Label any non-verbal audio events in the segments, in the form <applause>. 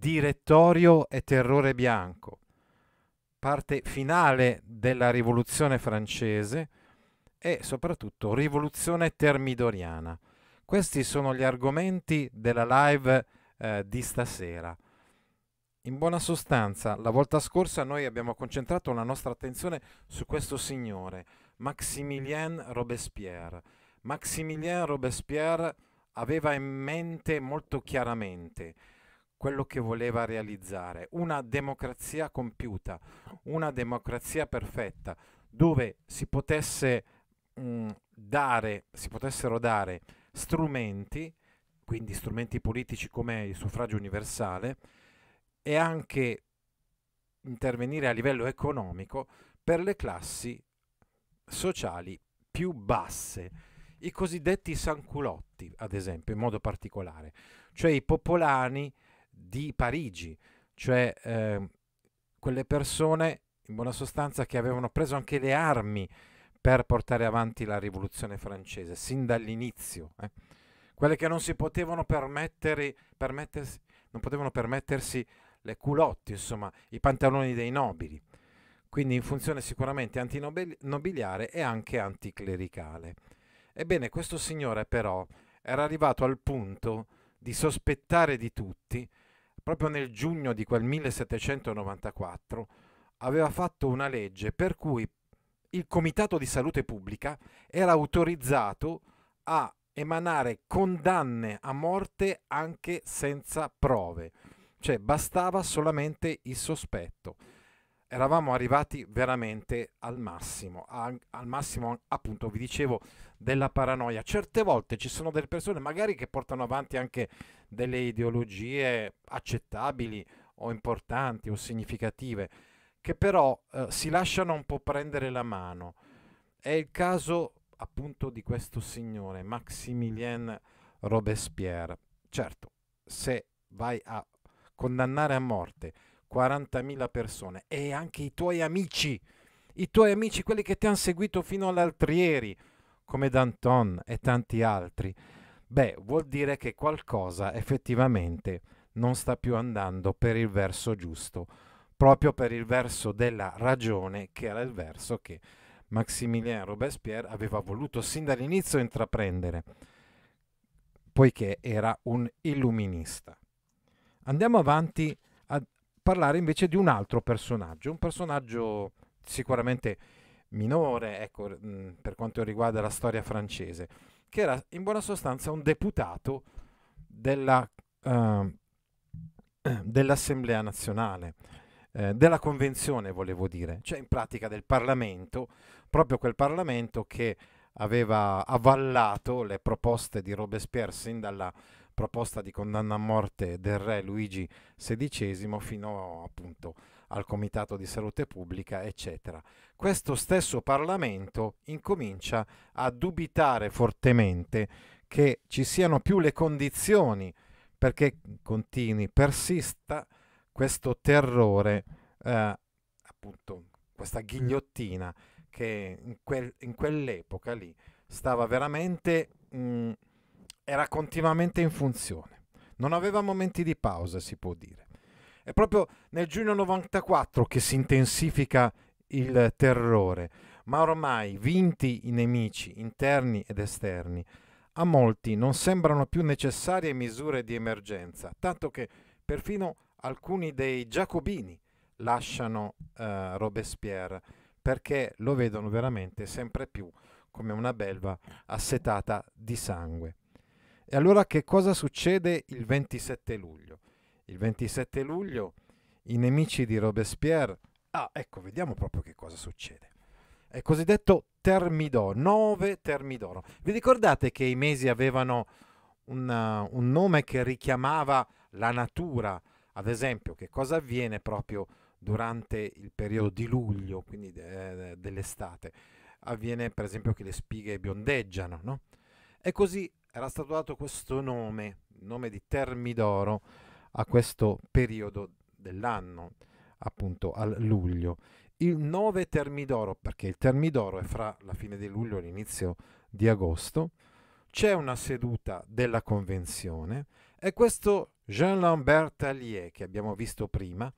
direttorio e terrore bianco, parte finale della rivoluzione francese e soprattutto rivoluzione termidoriana. Questi sono gli argomenti della live eh, di stasera. In buona sostanza, la volta scorsa noi abbiamo concentrato la nostra attenzione su questo signore, Maximilien Robespierre. Maximilien Robespierre aveva in mente molto chiaramente quello che voleva realizzare, una democrazia compiuta, una democrazia perfetta, dove si, potesse, mh, mm, dare, si potessero dare strumenti, quindi strumenti politici come il suffragio universale, e anche intervenire a livello economico per le classi sociali più basse, i cosiddetti sanculotti, ad esempio, in modo particolare, cioè i popolani di Parigi, cioè eh, quelle persone in buona sostanza che avevano preso anche le armi per portare avanti la rivoluzione francese sin dall'inizio, eh. quelle che non si potevano permettere, permettersi, non potevano permettersi le culotte, insomma, i pantaloni dei nobili. Quindi in funzione sicuramente antinobiliare e anche anticlericale. Ebbene, questo signore però era arrivato al punto di sospettare di tutti proprio nel giugno di quel 1794, aveva fatto una legge per cui il Comitato di Salute Pubblica era autorizzato a emanare condanne a morte anche senza prove, cioè bastava solamente il sospetto eravamo arrivati veramente al massimo, a, al massimo appunto vi dicevo della paranoia. Certe volte ci sono delle persone magari che portano avanti anche delle ideologie accettabili o importanti o significative, che però eh, si lasciano un po' prendere la mano. È il caso appunto di questo signore, Maximilien Robespierre. Certo, se vai a condannare a morte 40.000 persone e anche i tuoi amici, i tuoi amici, quelli che ti hanno seguito fino all'altrieri, come Danton e tanti altri, beh, vuol dire che qualcosa effettivamente non sta più andando per il verso giusto, proprio per il verso della ragione, che era il verso che Maximilien Robespierre aveva voluto sin dall'inizio intraprendere, poiché era un illuminista. Andiamo avanti a, parlare invece di un altro personaggio, un personaggio sicuramente minore ecco, mm, per quanto riguarda la storia francese, che era in buona sostanza un deputato della, uh, <clears throat> dell'Assemblea nazionale, eh, della Convenzione volevo dire, cioè in pratica del Parlamento, proprio quel Parlamento che aveva avallato le proposte di Robespierre sin dalla proposta di condanna a morte del re Luigi XVI fino appunto al Comitato di Salute Pubblica, eccetera. Questo stesso Parlamento incomincia a dubitare fortemente che ci siano più le condizioni perché continui, persista questo terrore, eh, appunto questa ghigliottina che in, quel, in quell'epoca lì stava veramente... Mh, mm, era continuamente in funzione. Non aveva momenti di pausa, si può dire. È proprio nel giugno 94 che si intensifica il terrore, ma ormai vinti i nemici interni ed esterni, a molti non sembrano più necessarie misure di emergenza, tanto che perfino alcuni dei giacobini lasciano eh, Robespierre perché lo vedono veramente sempre più come una belva assetata di sangue. E allora che cosa succede il 27 luglio? Il 27 luglio i nemici di Robespierre... Ah, ecco, vediamo proprio che cosa succede. È cosiddetto Termidor, 9 Termidoro. Vi ricordate che i mesi avevano una, uh, un nome che richiamava la natura? Ad esempio, che cosa avviene proprio durante il periodo di luglio, quindi de- dell'estate? Avviene per esempio che le spighe biondeggiano, no? E così era stato dato questo nome, nome di Termidoro, a questo periodo dell'anno, appunto al luglio. Il 9 Termidoro, perché il Termidoro è fra la fine di luglio e l'inizio di agosto, c'è una seduta della convenzione e questo Jean-Lambert Tallier, che abbiamo visto prima,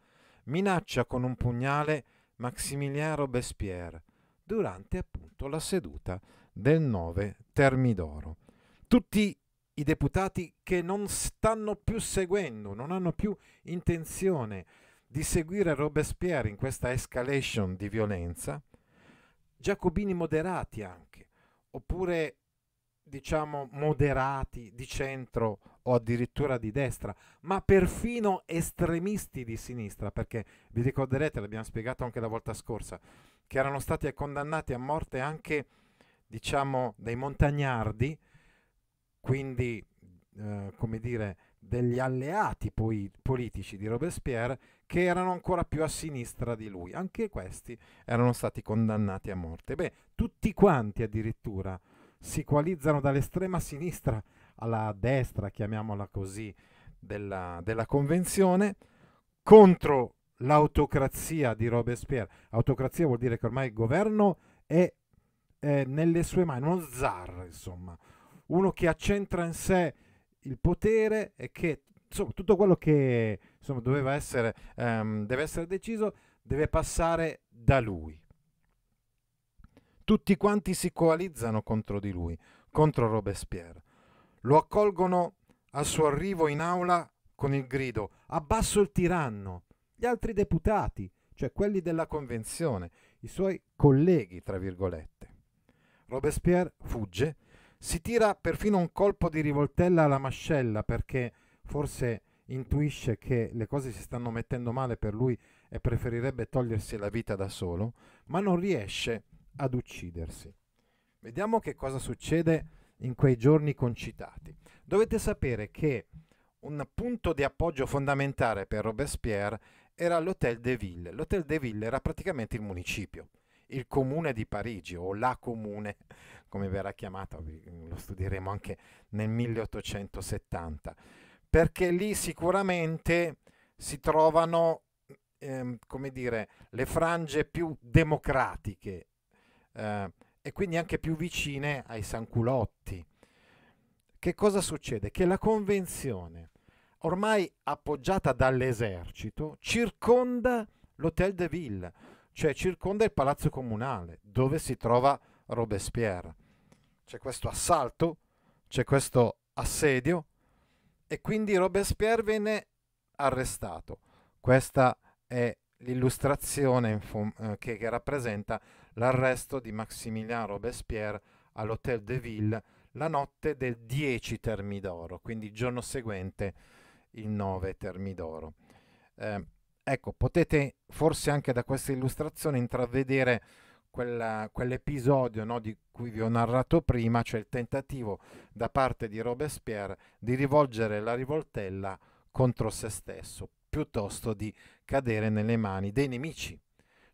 minaccia con un pugnale Maximilien Robespierre durante appunto la seduta del 9 Termidoro tutti i deputati che non stanno più seguendo, non hanno più intenzione di seguire Robespierre in questa escalation di violenza, giacobini moderati anche, oppure diciamo moderati di centro o addirittura di destra, ma perfino estremisti di sinistra, perché vi ricorderete, l'abbiamo spiegato anche la volta scorsa, che erano stati condannati a morte anche diciamo dei montagnardi quindi eh, come dire, degli alleati poi, politici di Robespierre che erano ancora più a sinistra di lui. Anche questi erano stati condannati a morte. Beh, tutti quanti addirittura si coalizzano dall'estrema sinistra alla destra, chiamiamola così, della, della convenzione contro l'autocrazia di Robespierre. Autocrazia vuol dire che ormai il governo è, è nelle sue mani, uno zar, insomma, uno che accentra in sé il potere e che insomma, tutto quello che insomma, doveva essere, um, deve essere deciso deve passare da lui. Tutti quanti si coalizzano contro di lui, contro Robespierre. Lo accolgono al suo arrivo in aula con il grido abbasso il tiranno. Gli altri deputati, cioè quelli della convenzione, i suoi colleghi, tra virgolette. Robespierre fugge si tira perfino un colpo di rivoltella alla mascella perché forse intuisce che le cose si stanno mettendo male per lui e preferirebbe togliersi la vita da solo, ma non riesce ad uccidersi. Vediamo che cosa succede in quei giorni concitati. Dovete sapere che un punto di appoggio fondamentale per Robespierre era l'Hotel de Ville. L'Hotel de Ville era praticamente il municipio il comune di Parigi o la comune, come verrà chiamata, lo studieremo anche nel 1870, perché lì sicuramente si trovano ehm, come dire, le frange più democratiche eh, e quindi anche più vicine ai sanculotti. Che cosa succede? Che la convenzione, ormai appoggiata dall'esercito, circonda l'Hotel de Ville cioè circonda il palazzo comunale dove si trova Robespierre. C'è questo assalto, c'è questo assedio e quindi Robespierre viene arrestato. Questa è l'illustrazione eh, che, che rappresenta l'arresto di Maximilien Robespierre all'Hôtel de Ville la notte del 10 Termidoro, quindi il giorno seguente il 9 Termidoro. Eh, Ecco, potete forse anche da questa illustrazione intravedere quella, quell'episodio no, di cui vi ho narrato prima, cioè il tentativo da parte di Robespierre di rivolgere la rivoltella contro se stesso, piuttosto di cadere nelle mani dei nemici,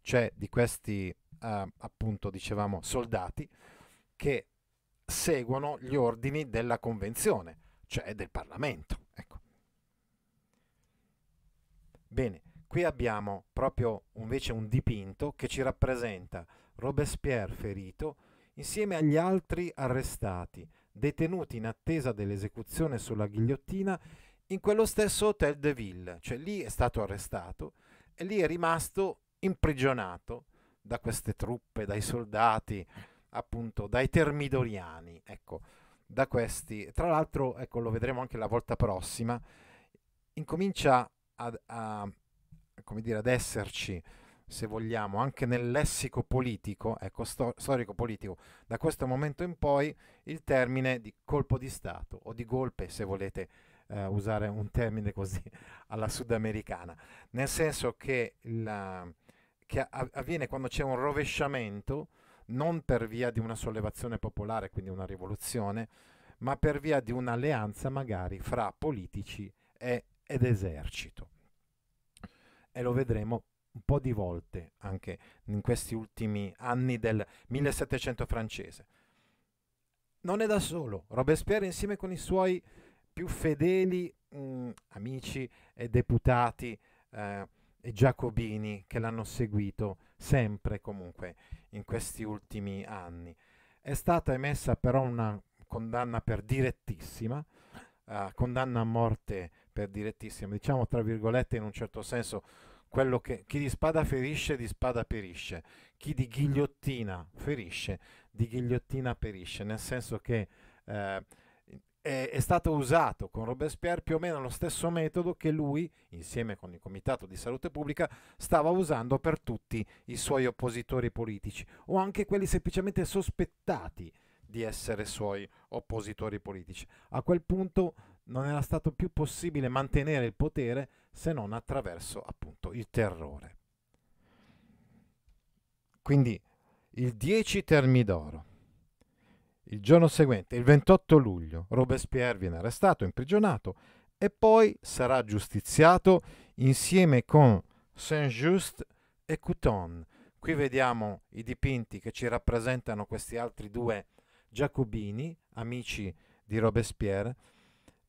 cioè di questi eh, appunto dicevamo soldati che seguono gli ordini della convenzione, cioè del Parlamento. Ecco. Bene, Qui abbiamo proprio invece un dipinto che ci rappresenta Robespierre ferito insieme agli altri arrestati, detenuti in attesa dell'esecuzione sulla ghigliottina in quello stesso Hotel de Ville, cioè lì è stato arrestato e lì è rimasto imprigionato da queste truppe, dai soldati, appunto dai termidoriani, ecco, da questi. Tra l'altro, ecco, lo vedremo anche la volta prossima, incomincia a, a come dire, ad esserci, se vogliamo, anche nel lessico politico, ecco, sto- storico-politico, da questo momento in poi il termine di colpo di Stato o di golpe, se volete eh, usare un termine così <laughs> alla sudamericana, nel senso che, la, che avviene quando c'è un rovesciamento, non per via di una sollevazione popolare, quindi una rivoluzione, ma per via di un'alleanza magari fra politici e, ed esercito e lo vedremo un po' di volte anche in questi ultimi anni del 1700 francese. Non è da solo, Robespierre insieme con i suoi più fedeli mh, mm, amici e deputati eh, e giacobini che l'hanno seguito sempre comunque in questi ultimi anni. È stata emessa però una condanna per direttissima, eh, condanna a morte per direttissima, diciamo tra virgolette in un certo senso quello che chi di spada ferisce di spada perisce, chi di ghigliottina ferisce di ghigliottina perisce, nel senso che eh, è, è, stato usato con Robespierre più o meno lo stesso metodo che lui, insieme con il Comitato di Salute Pubblica, stava usando per tutti i suoi oppositori politici o anche quelli semplicemente sospettati di essere suoi oppositori politici. A quel punto non era stato più possibile mantenere il potere se non attraverso appunto il terrore. Quindi il 10 Termidoro, il giorno seguente, il 28 luglio, Robespierre viene arrestato, imprigionato e poi sarà giustiziato insieme con Saint-Just e Couton. Qui vediamo i dipinti che ci rappresentano questi altri due giacobini, amici di Robespierre,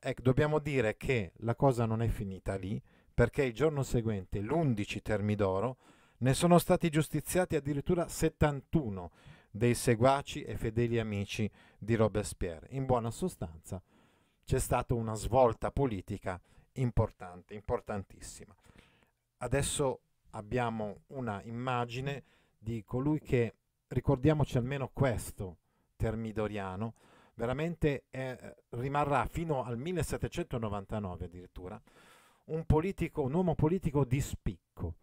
Ecco, dobbiamo dire che la cosa non è finita lì, perché il giorno seguente, l'11 Termidoro, ne sono stati giustiziati addirittura 71 dei seguaci e fedeli amici di Robespierre. In buona sostanza c'è stata una svolta politica importante, importantissima. Adesso abbiamo una immagine di colui che, ricordiamoci almeno questo, termidoriano, veramente eh, rimarrà fino al 1799 addirittura un, politico, un uomo politico di spicco.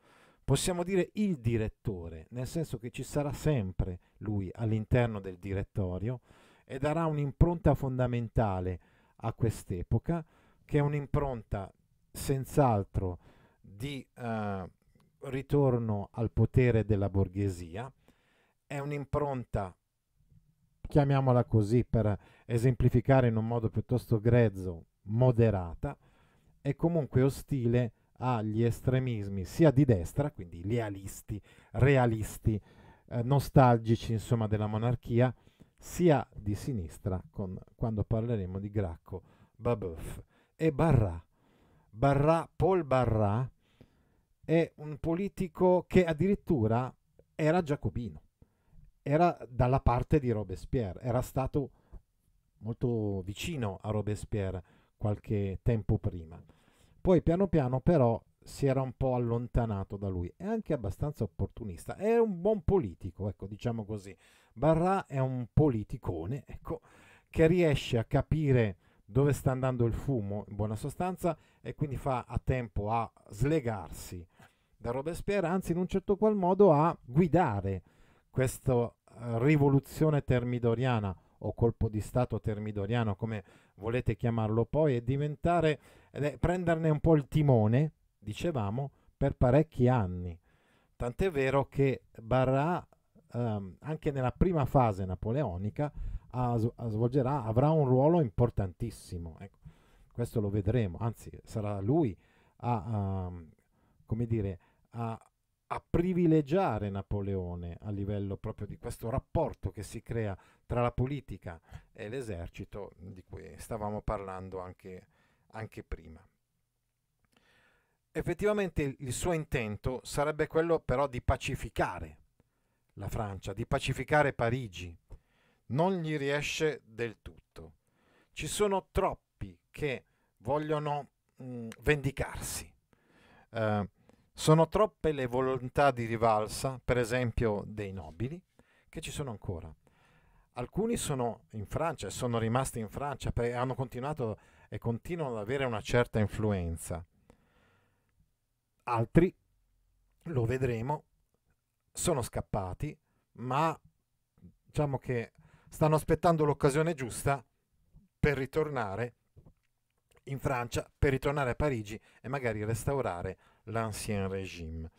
Possiamo dire il direttore, nel senso che ci sarà sempre lui all'interno del direttorio e darà un'impronta fondamentale a quest'epoca, che è un'impronta senz'altro di eh, ritorno al potere della borghesia, è un'impronta chiamiamola così per esemplificare in un modo piuttosto grezzo, moderata, è comunque ostile agli estremismi sia di destra, quindi lealisti, realisti, eh, nostalgici insomma della monarchia, sia di sinistra, con, quando parleremo di Gracco, Babeuf e Barra. Barra, Paul Barra è un politico che addirittura era giacobino era dalla parte di Robespierre, era stato molto vicino a Robespierre qualche tempo prima. Poi piano piano però si era un po' allontanato da lui, è anche abbastanza opportunista, è un buon politico, ecco, diciamo così. Barra è un politicone, ecco, che riesce a capire dove sta andando il fumo, in buona sostanza, e quindi fa a tempo a slegarsi da Robespierre, anzi in un certo qual modo a guidare questa eh, rivoluzione termidoriana o colpo di Stato termidoriano, come volete chiamarlo poi, e diventare, eh, prenderne un po' il timone, dicevamo, per parecchi anni. Tant'è vero che Barra, ehm, anche nella prima fase napoleonica, a, a svolgerà, avrà un ruolo importantissimo. Ecco, questo lo vedremo, anzi sarà lui a, a ehm, come dire, a a privilegiare Napoleone a livello proprio di questo rapporto che si crea tra la politica e l'esercito di cui stavamo parlando anche, anche prima. Effettivamente il suo intento sarebbe quello però di pacificare la Francia, di pacificare Parigi. Non gli riesce del tutto. Ci sono troppi che vogliono mh, vendicarsi. Eh, sono troppe le volontà di rivalsa, per esempio dei nobili, che ci sono ancora. Alcuni sono in Francia e sono rimasti in Francia perché hanno continuato e continuano ad avere una certa influenza. Altri, lo vedremo, sono scappati, ma diciamo che stanno aspettando l'occasione giusta per ritornare in Francia, per ritornare a Parigi e magari restaurare l'Ancien Régime.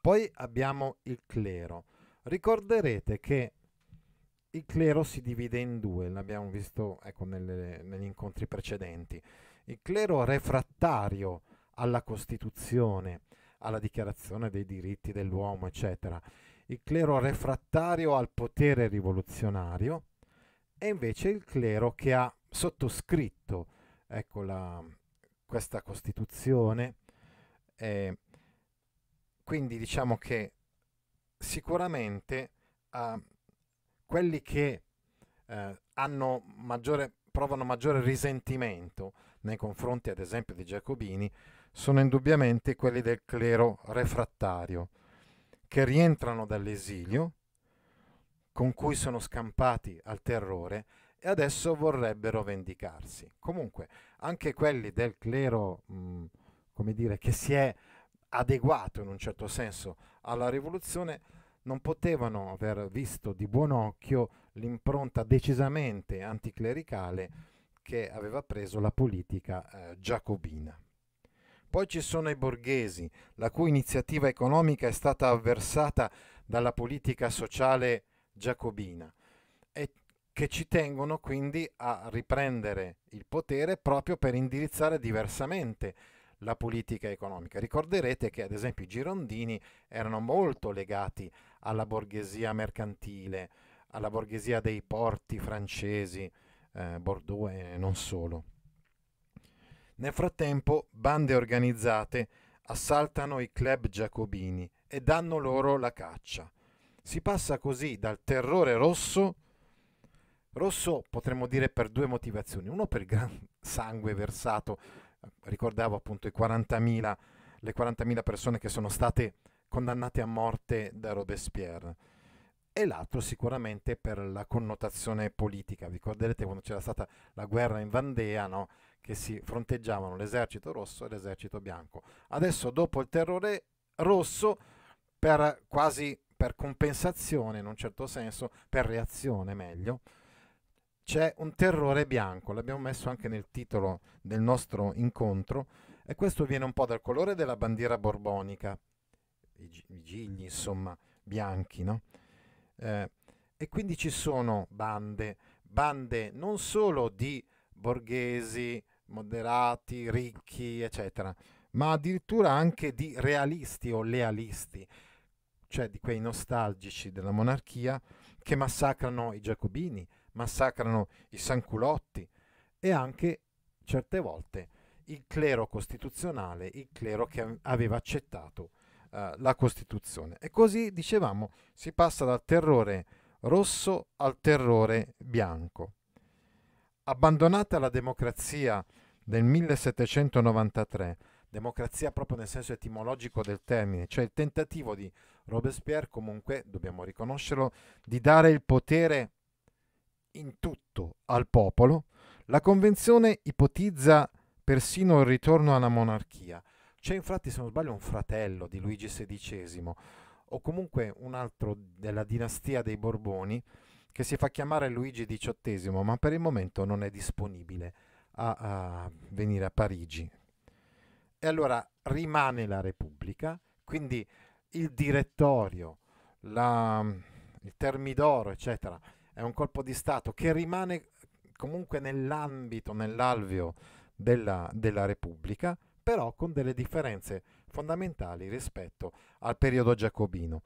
Poi abbiamo il clero. Ricorderete che il clero si divide in due, l'abbiamo visto ecco, nelle, negli incontri precedenti. Il clero refrattario alla Costituzione, alla Dichiarazione dei diritti dell'uomo, eccetera. Il clero refrattario al potere rivoluzionario e invece il clero che ha sottoscritto ecco, la, questa Costituzione eh, quindi diciamo che sicuramente eh, quelli che eh, maggiore, provano maggiore risentimento nei confronti ad esempio dei Giacobini sono indubbiamente quelli del clero refrattario che rientrano dall'esilio con cui sono scampati al terrore e adesso vorrebbero vendicarsi. Comunque, anche quelli del clero mh, mhmm, come dire, che si è adeguato in un certo senso alla rivoluzione, non potevano aver visto di buon occhio l'impronta decisamente anticlericale che aveva preso la politica eh, giacobina. Poi ci sono i borghesi, la cui iniziativa economica è stata avversata dalla politica sociale giacobina e che ci tengono quindi a riprendere il potere proprio per indirizzare diversamente la politica economica. Ricorderete che ad esempio i girondini erano molto legati alla borghesia mercantile, alla borghesia dei porti francesi, eh, Bordeaux e non solo. Nel frattempo bande organizzate assaltano i club giacobini e danno loro la caccia. Si passa così dal terrore rosso, rosso potremmo dire per due motivazioni, uno per il gran sangue versato ricordavo appunto 40.000, le 40.000 persone che sono state condannate a morte da Robespierre e l'altro sicuramente per la connotazione politica. Vi ricorderete quando c'era stata la guerra in Vandea, no? che si fronteggiavano l'esercito rosso e l'esercito bianco. Adesso dopo il terrore rosso, per quasi per compensazione in un certo senso, per reazione meglio, c'è un terrore bianco, l'abbiamo messo anche nel titolo del nostro incontro, e questo viene un po' dal colore della bandiera borbonica, i, gigli insomma bianchi, no? Eh, e quindi ci sono bande, bande non solo di borghesi, moderati, ricchi, eccetera, ma addirittura anche di realisti o lealisti, cioè di quei nostalgici della monarchia che massacrano i giacobini, massacrano i sanculotti e anche certe volte il clero costituzionale, il clero che aveva accettato eh, la Costituzione. E così, dicevamo, si passa dal terrore rosso al terrore bianco. Abbandonata la democrazia del 1793, democrazia proprio nel senso etimologico del termine, cioè il tentativo di Robespierre comunque, dobbiamo riconoscerlo, di dare il potere in tutto al popolo, la Convenzione ipotizza persino il ritorno alla monarchia. C'è infatti, se non sbaglio, un fratello di Luigi XVI, o comunque un altro della dinastia dei Borboni, che si fa chiamare Luigi XVIII, ma per il momento non è disponibile a, a venire a Parigi. E allora rimane la Repubblica, quindi il direttorio, la, il termidoro, eccetera, è un colpo di Stato che rimane comunque nell'ambito, nell'alveo della, della Repubblica, però con delle differenze fondamentali rispetto al periodo giacobino.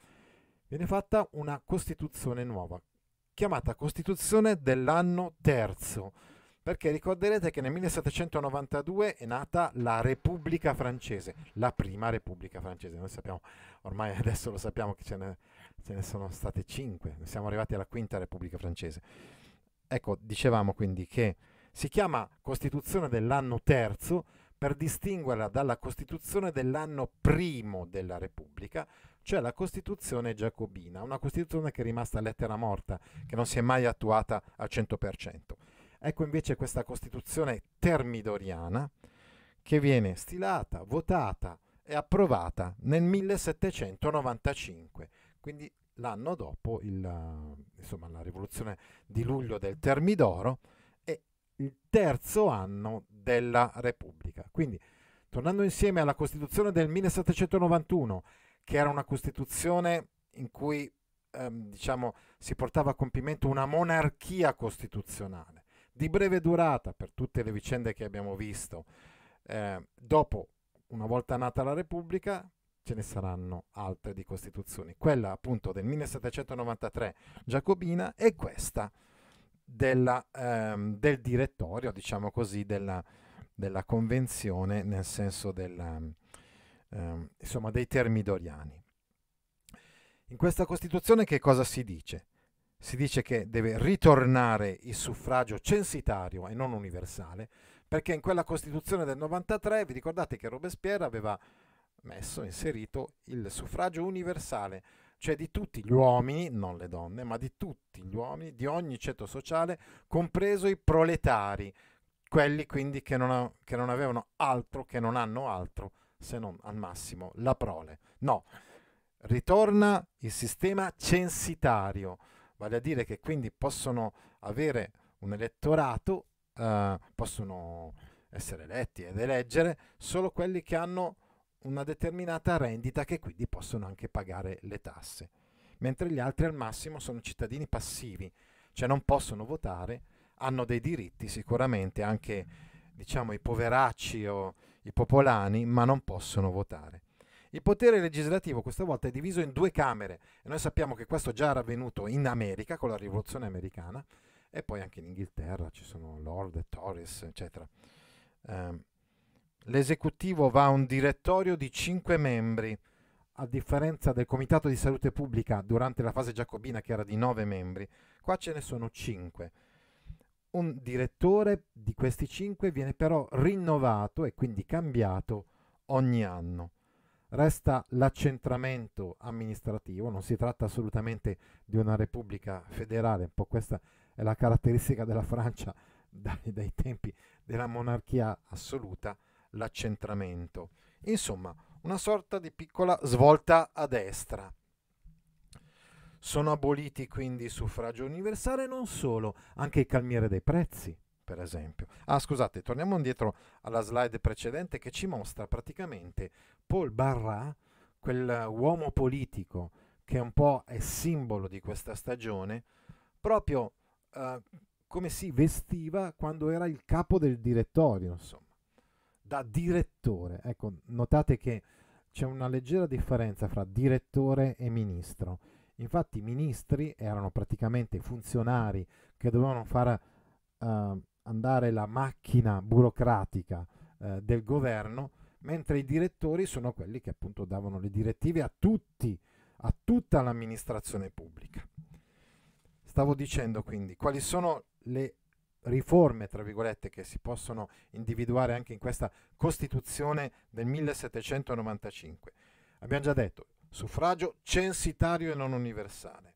Viene fatta una Costituzione nuova, chiamata Costituzione dell'anno terzo, perché ricorderete che nel 1792 è nata la Repubblica francese, la prima Repubblica francese. Noi sappiamo, ormai <laughs> adesso lo sappiamo che ce n'è ce ne sono state cinque, siamo arrivati alla quinta Repubblica francese. Ecco, dicevamo quindi che si chiama Costituzione dell'anno terzo per distinguerla dalla Costituzione dell'anno primo della Repubblica, cioè la Costituzione giacobina, una Costituzione che è rimasta lettera morta, che non si è mai attuata al 100%. Ecco invece questa Costituzione termidoriana che viene stilata, votata e approvata nel 1795 quindi l'anno dopo il, insomma, la rivoluzione di luglio del Termidoro e il terzo anno della Repubblica. Quindi tornando insieme alla Costituzione del 1791, che era una Costituzione in cui ehm, diciamo, si portava a compimento una monarchia costituzionale di breve durata per tutte le vicende che abbiamo visto. Eh, dopo, una volta nata la Repubblica, ce ne saranno altre di costituzioni. Quella appunto del 1793 giacobina e questa della, ehm, del direttorio, diciamo così, della, della convenzione nel senso della, ehm, insomma, dei termidoriani. In questa Costituzione che cosa si dice? Si dice che deve ritornare il suffragio censitario e non universale, perché in quella Costituzione del 93, vi ricordate che Robespierre aveva messo, inserito il suffragio universale, cioè di tutti gli uomini, non le donne, ma di tutti gli uomini di ogni ceto sociale, compreso i proletari, quelli quindi che non, che non avevano altro, che non hanno altro se non al massimo la prole. No, ritorna il sistema censitario, vale a dire che quindi possono avere un elettorato, eh, possono essere eletti ed eleggere solo quelli che hanno una determinata rendita che quindi possono anche pagare le tasse, mentre gli altri al massimo sono cittadini passivi, cioè non possono votare, hanno dei diritti sicuramente anche diciamo i poveracci o i popolani, ma non possono votare. Il potere legislativo questa volta è diviso in due camere e noi sappiamo che questo già era avvenuto in America con la rivoluzione americana e poi anche in Inghilterra ci sono Lord e Torres, eccetera. Um, l'esecutivo va a un direttorio di cinque membri, a differenza del Comitato di Salute Pubblica durante la fase giacobina che era di nove membri, qua ce ne sono cinque. Un direttore di questi cinque viene però rinnovato e quindi cambiato ogni anno. Resta l'accentramento amministrativo, non si tratta assolutamente di una repubblica federale, un po' questa è la caratteristica della Francia dai, dai tempi della monarchia assoluta l'accentramento. Insomma, una sorta di piccola svolta a destra. Sono aboliti quindi il suffragio universale e non solo, anche il calmiere dei prezzi, per esempio. Ah, scusate, torniamo indietro alla slide precedente che ci mostra praticamente Paul Barra, quel uomo politico che un po' è simbolo di questa stagione, proprio eh, come si vestiva quando era il capo del direttorio, insomma da direttore. Ecco, notate che c'è una leggera differenza fra direttore e ministro. Infatti i ministri erano praticamente funzionari che dovevano far uh, andare la macchina burocratica uh, del governo, mentre i direttori sono quelli che appunto davano le direttive a tutti, a tutta l'amministrazione pubblica. Stavo dicendo quindi quali sono le riforme, tra virgolette, che si possono individuare anche in questa Costituzione del 1795. Abbiamo già detto, suffragio censitario e non universale.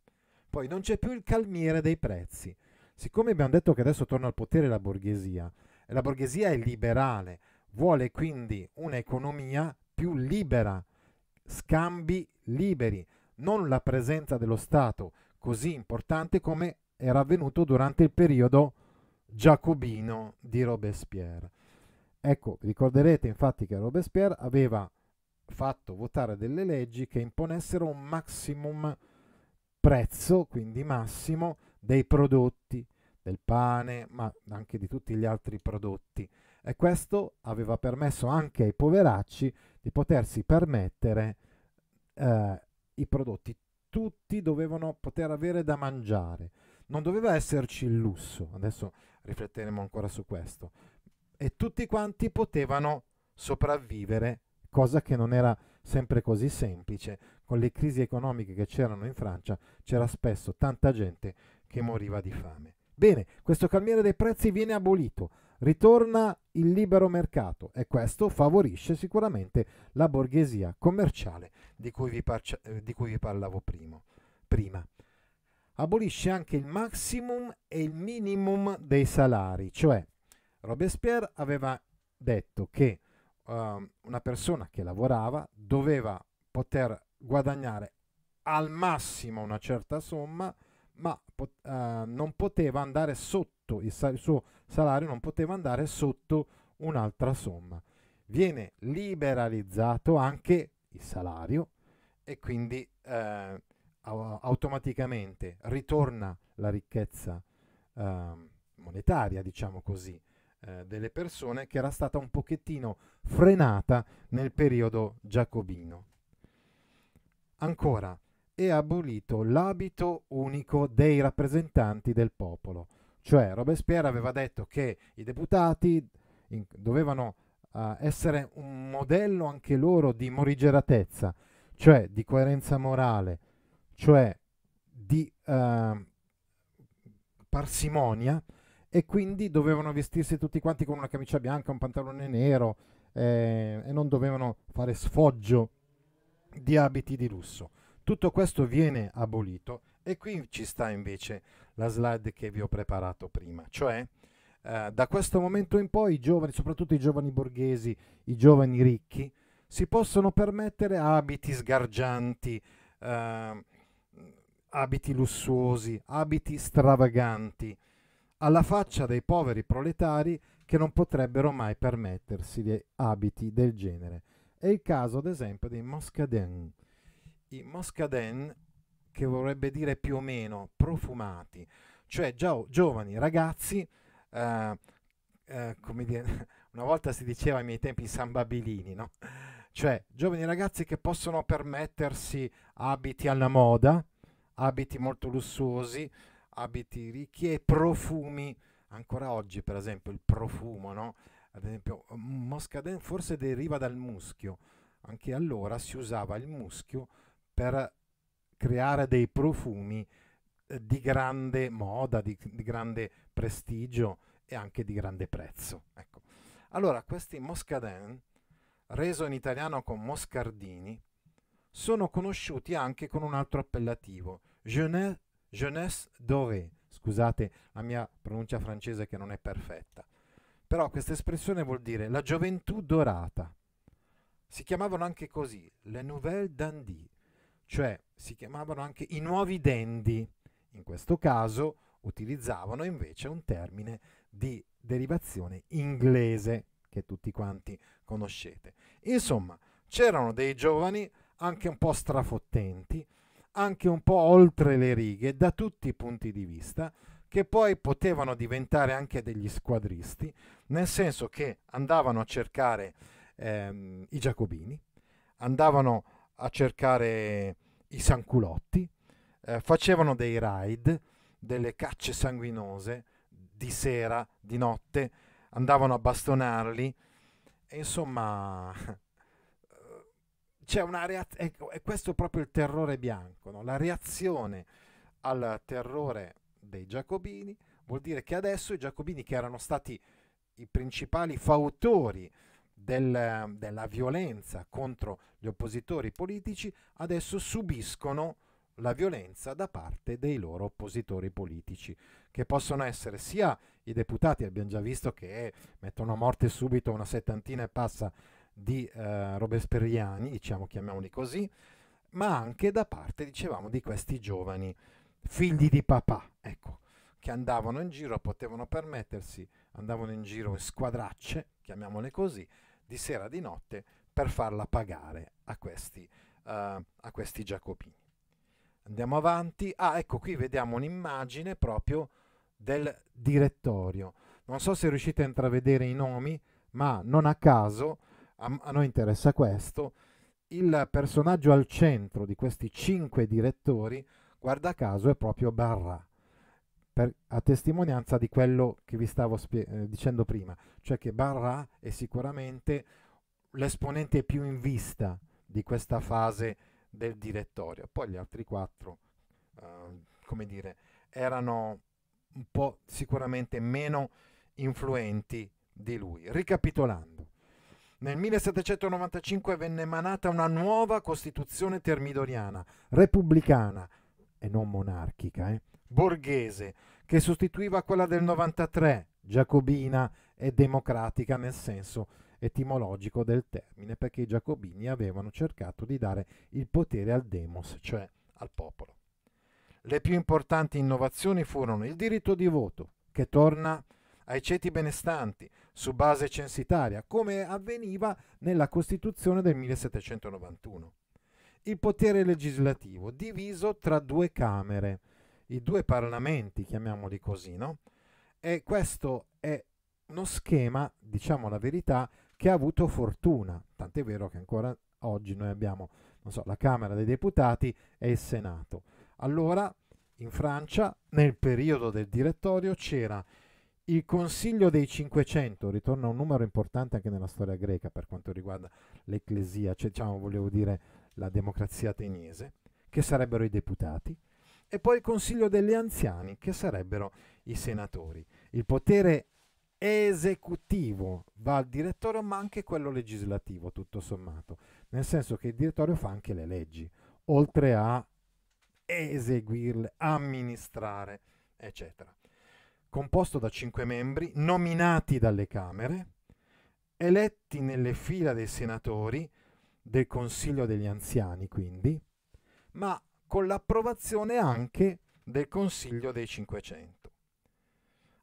Poi non c'è più il calmiere dei prezzi. Siccome abbiamo detto che adesso torna al potere la borghesia, e la borghesia è liberale, vuole quindi un'economia più libera, scambi liberi, non la presenza dello Stato così importante come era avvenuto durante il periodo giacobino di Robespierre. Ecco, ricorderete infatti che Robespierre aveva fatto votare delle leggi che imponessero un maximum prezzo, quindi massimo, dei prodotti, del pane, ma anche di tutti gli altri prodotti. E questo aveva permesso anche ai poveracci di potersi permettere eh, i prodotti. Tutti dovevano poter avere da mangiare, non doveva esserci il lusso. Adesso rifletteremo ancora su questo. E tutti quanti potevano sopravvivere, cosa che non era sempre così semplice. Con le crisi economiche che c'erano in Francia c'era spesso tanta gente che moriva di fame. Bene, questo calmiere dei prezzi viene abolito, ritorna il libero mercato e questo favorisce sicuramente la borghesia commerciale di cui vi, parcia- di cui vi parlavo primo, prima abolisce anche il maximum e il minimum dei salari, cioè Robespierre aveva detto che uh, una persona che lavorava doveva poter guadagnare al massimo una certa somma, ma pot- uh, non poteva andare sotto, il, sal- il suo salario non poteva andare sotto un'altra somma. Viene liberalizzato anche il salario e quindi... Uh, automaticamente ritorna la ricchezza eh, monetaria, diciamo così, eh, delle persone che era stata un pochettino frenata nel periodo giacobino. Ancora, è abolito l'abito unico dei rappresentanti del popolo, cioè Robespierre aveva detto che i deputati in, dovevano uh, essere un modello anche loro di morigeratezza, cioè di coerenza morale, cioè di eh, parsimonia e quindi dovevano vestirsi tutti quanti con una camicia bianca, un pantalone nero eh, e non dovevano fare sfoggio di abiti di lusso. Tutto questo viene abolito e qui ci sta invece la slide che vi ho preparato prima, cioè eh, da questo momento in poi i giovani, soprattutto i giovani borghesi, i giovani ricchi, si possono permettere abiti sgargianti, eh, abiti lussuosi, abiti stravaganti, alla faccia dei poveri proletari che non potrebbero mai permettersi di abiti del genere. È il caso, ad esempio, dei Moscaden. I Moscaden, che vorrebbe dire più o meno profumati, cioè gio- giovani ragazzi, eh, eh, come dire, <laughs> una volta si diceva ai miei tempi sambabilini, no? cioè giovani ragazzi che possono permettersi abiti alla moda, abiti molto lussuosi, abiti ricchi e profumi. Ancora oggi, per esempio, il profumo, no? Ad esempio, mm, Moscaden forse deriva dal muschio. Anche allora si usava il muschio per creare dei profumi eh, di grande moda, di, di, grande prestigio e anche di grande prezzo. Ecco. Allora, questi Moscaden, reso in italiano con moscardini, sono conosciuti anche con un altro appellativo, jeunesse, jeunesse dorée. Scusate la mia pronuncia francese che non è perfetta. Però questa espressione vuol dire la gioventù dorata. Si chiamavano anche così, le nouvelle dandy, cioè si chiamavano anche i nuovi dandy. In questo caso utilizzavano invece un termine di derivazione inglese che tutti quanti conoscete. Insomma, c'erano dei giovani anche un po' strafottenti, anche un po' oltre le righe da tutti i punti di vista, che poi potevano diventare anche degli squadristi, nel senso che andavano a cercare ehm, i giacobini, andavano a cercare i sanculotti, eh, facevano dei raid, delle cacce sanguinose di sera, di notte, andavano a bastonarli e insomma c'è una reazione, ecco, e questo è proprio il terrore bianco, no? la reazione al terrore dei giacobini vuol dire che adesso i giacobini che erano stati i principali fautori del, della violenza contro gli oppositori politici, adesso subiscono la violenza da parte dei loro oppositori politici, che possono essere sia i deputati, abbiamo già visto che mettono a morte subito una settantina e passa di eh, Robespierriani, diciamo, chiamiamoli così, ma anche da parte, dicevamo, di questi giovani figli di papà, ecco, che andavano in giro, potevano permettersi, andavano in giro in squadracce, chiamiamole così, di sera, di notte, per farla pagare a questi, uh, a questi giacobini. Andiamo avanti. Ah, ecco qui vediamo un'immagine proprio del direttorio. Non so se riuscite a intravedere i nomi, ma non a caso a, a noi interessa questo, il personaggio al centro di questi cinque direttori, guarda caso, è proprio Barra, per, a testimonianza di quello che vi stavo spie- eh, dicendo prima, cioè che Barra è sicuramente l'esponente più in vista di questa fase del direttorio. Poi gli altri quattro, eh, come dire, erano un po' sicuramente meno influenti di lui. Ricapitolando. Nel 1795 venne emanata una nuova Costituzione termidoriana, repubblicana e non monarchica, eh, borghese, che sostituiva quella del 93, giacobina e democratica nel senso etimologico del termine, perché i giacobini avevano cercato di dare il potere al demos, cioè al popolo. Le più importanti innovazioni furono il diritto di voto, che torna a ai ceti benestanti su base censitaria, come avveniva nella Costituzione del 1791. Il potere legislativo diviso tra due camere, i due parlamenti, chiamiamoli così, no? E questo è uno schema, diciamo la verità, che ha avuto fortuna, tant'è vero che ancora oggi noi abbiamo, so, la Camera dei Deputati e il Senato. Allora, in Francia, nel periodo del direttorio, c'era il Consiglio dei 500 ritorna un numero importante anche nella storia greca per quanto riguarda l'ecclesia, cioè, diciamo, volevo dire la democrazia ateniese, che sarebbero i deputati, e poi il Consiglio degli anziani, che sarebbero i senatori. Il potere esecutivo va al direttorio, ma anche quello legislativo, tutto sommato, nel senso che il direttorio fa anche le leggi, oltre a eseguirle, amministrare, eccetera composto da cinque membri nominati dalle Camere, eletti nelle fila dei senatori del Consiglio degli Anziani, quindi, ma con l'approvazione anche del Consiglio dei 500.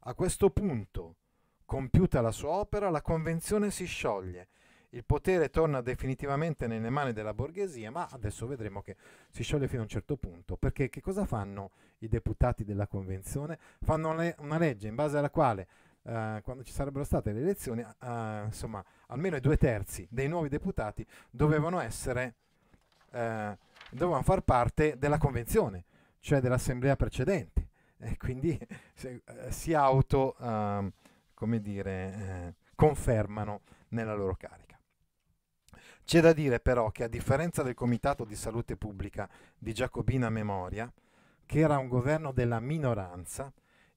A questo punto, compiuta la sua opera, la Convenzione si scioglie, il potere torna definitivamente nelle mani della borghesia, ma adesso vedremo che si scioglie fino a un certo punto, perché che cosa fanno i deputati della Convenzione, fanno le, una legge in base alla quale Uh, quando ci sarebbero state le elezioni, uh, insomma, almeno i due terzi dei nuovi deputati dovevano essere, uh, dovevano far parte della convenzione, cioè dell'assemblea precedente. E quindi <laughs> se, si auto, ehm, come dire, confermano nella loro carica. C'è da dire però che a differenza del Comitato di Salute Pubblica di Giacobina Memoria, che era un governo della minoranza,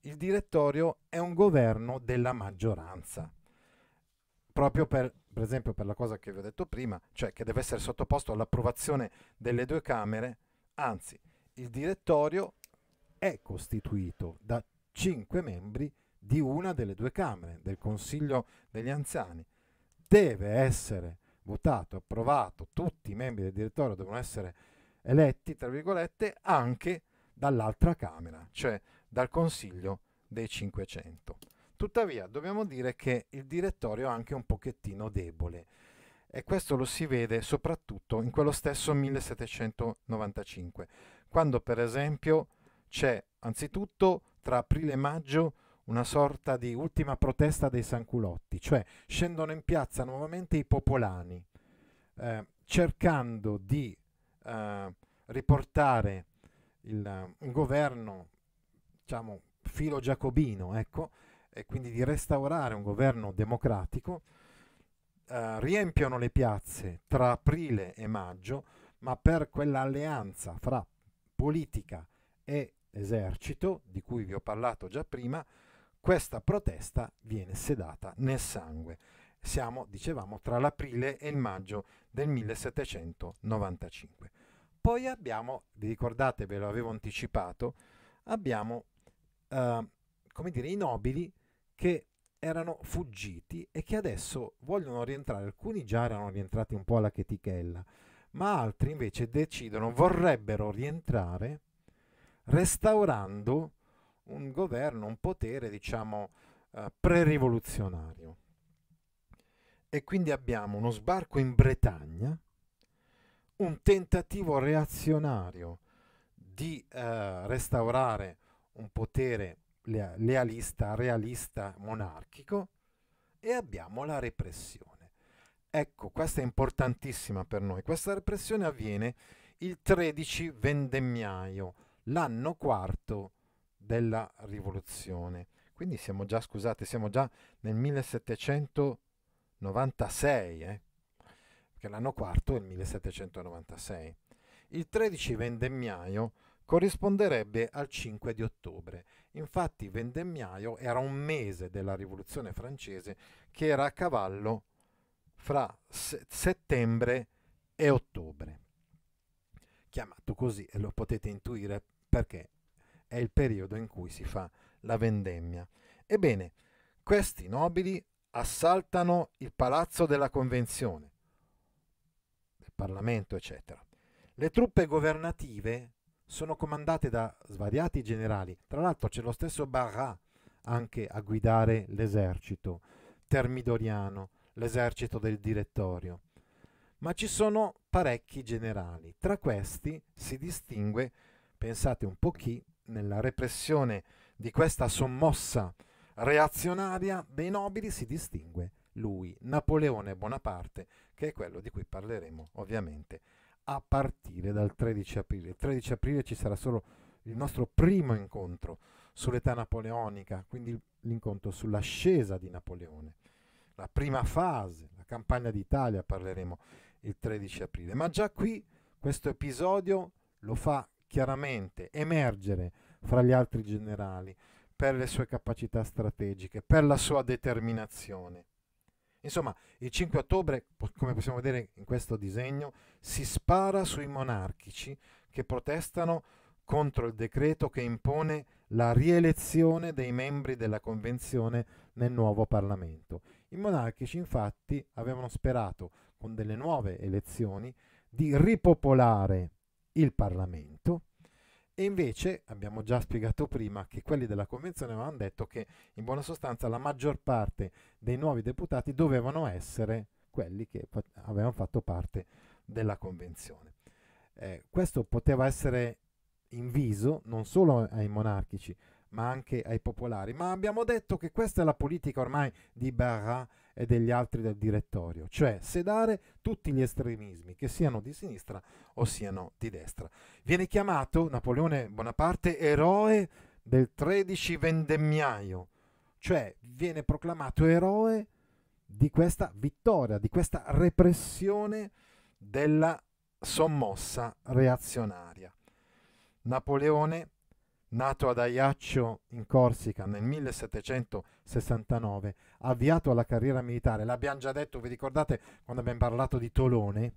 il direttorio è un governo della maggioranza. Proprio per, per esempio per la cosa che vi ho detto prima, cioè che deve essere sottoposto all'approvazione delle due Camere, anzi il direttorio è costituito da cinque membri di una delle due Camere, del Consiglio degli Anziani. Deve essere votato, approvato, tutti i membri del direttorio devono essere eletti, tra virgolette, anche dall'altra Camera, cioè dal Consiglio dei 500. Tuttavia dobbiamo dire che il direttorio è anche un pochettino debole e questo lo si vede soprattutto in quello stesso 1795, quando per esempio c'è anzitutto tra aprile e maggio una sorta di ultima protesta dei sanculotti, cioè scendono in piazza nuovamente i popolani eh, cercando di eh, riportare il, eh, un governo diciamo, filo giacobino, ecco, e quindi di restaurare un governo democratico, eh, riempiono le piazze tra aprile e maggio, ma per quell'alleanza fra politica e esercito, di cui vi ho parlato già prima, questa protesta viene sedata nel sangue. Siamo, dicevamo, tra l'aprile e il maggio del 1795. Poi abbiamo, vi ricordate, ve lo avevo anticipato, abbiamo, eh, come dire, i nobili che erano fuggiti e che adesso vogliono rientrare. Alcuni già erano rientrati un po' alla chetichella, ma altri invece decidono, vorrebbero rientrare restaurando un governo, un potere, diciamo, eh, pre-rivoluzionario. E quindi abbiamo uno sbarco in Bretagna, un tentativo reazionario di eh, restaurare un potere lealista, realista, monarchico e abbiamo la repressione. Ecco, questa è importantissima per noi. Questa repressione avviene il 13 vendemmiaio, l'anno quarto della rivoluzione. Quindi siamo già, scusate, siamo già nel 1796, eh? perché l'anno quarto è il 1796. Il 13 vendemmiaio corrisponderebbe al 5 di ottobre. Infatti vendemmiaio era un mese della rivoluzione francese che era a cavallo fra settembre e ottobre. Chiamato così, e lo potete intuire perché è il periodo in cui si fa la vendemmia. Ebbene, questi nobili assaltano il palazzo della Convenzione, Parlamento, eccetera. Le truppe governative sono comandate da svariati generali, tra l'altro c'è lo stesso Barra anche a guidare l'esercito termidoriano, l'esercito del direttorio, ma ci sono parecchi generali. Tra questi si distingue, pensate un po' chi, nella repressione di questa sommossa reazionaria dei nobili si distingue lui, Napoleone Bonaparte, che è quello di cui parleremo ovviamente a partire dal 13 aprile. Il 13 aprile ci sarà solo il nostro primo incontro sull'età napoleonica, quindi l'incontro sull'ascesa di Napoleone, la prima fase, la campagna d'Italia, parleremo il 13 aprile. Ma già qui questo episodio lo fa chiaramente emergere fra gli altri generali per le sue capacità strategiche, per la sua determinazione. Insomma, il 5 ottobre, come possiamo vedere in questo disegno, si spara sui monarchici che protestano contro il decreto che impone la rielezione dei membri della Convenzione nel nuovo Parlamento. I monarchici infatti avevano sperato, con delle nuove elezioni, di ripopolare il Parlamento e invece abbiamo già spiegato prima che quelli della convenzione avevano detto che in buona sostanza la maggior parte dei nuovi deputati dovevano essere quelli che avevano fatto parte della convenzione. Eh, questo poteva essere inviso non solo ai monarchici, ma anche ai popolari. Ma abbiamo detto che questa è la politica ormai di Barra e degli altri del direttorio, cioè sedare tutti gli estremismi, che siano di sinistra o siano di destra. Viene chiamato Napoleone Bonaparte eroe del 13 vendemmiaio, cioè viene proclamato eroe di questa vittoria, di questa repressione della sommossa reazionaria. Napoleone Nato ad Ajaccio in Corsica nel 1769, avviato alla carriera militare, l'abbiamo già detto, vi ricordate quando abbiamo parlato di Tolone?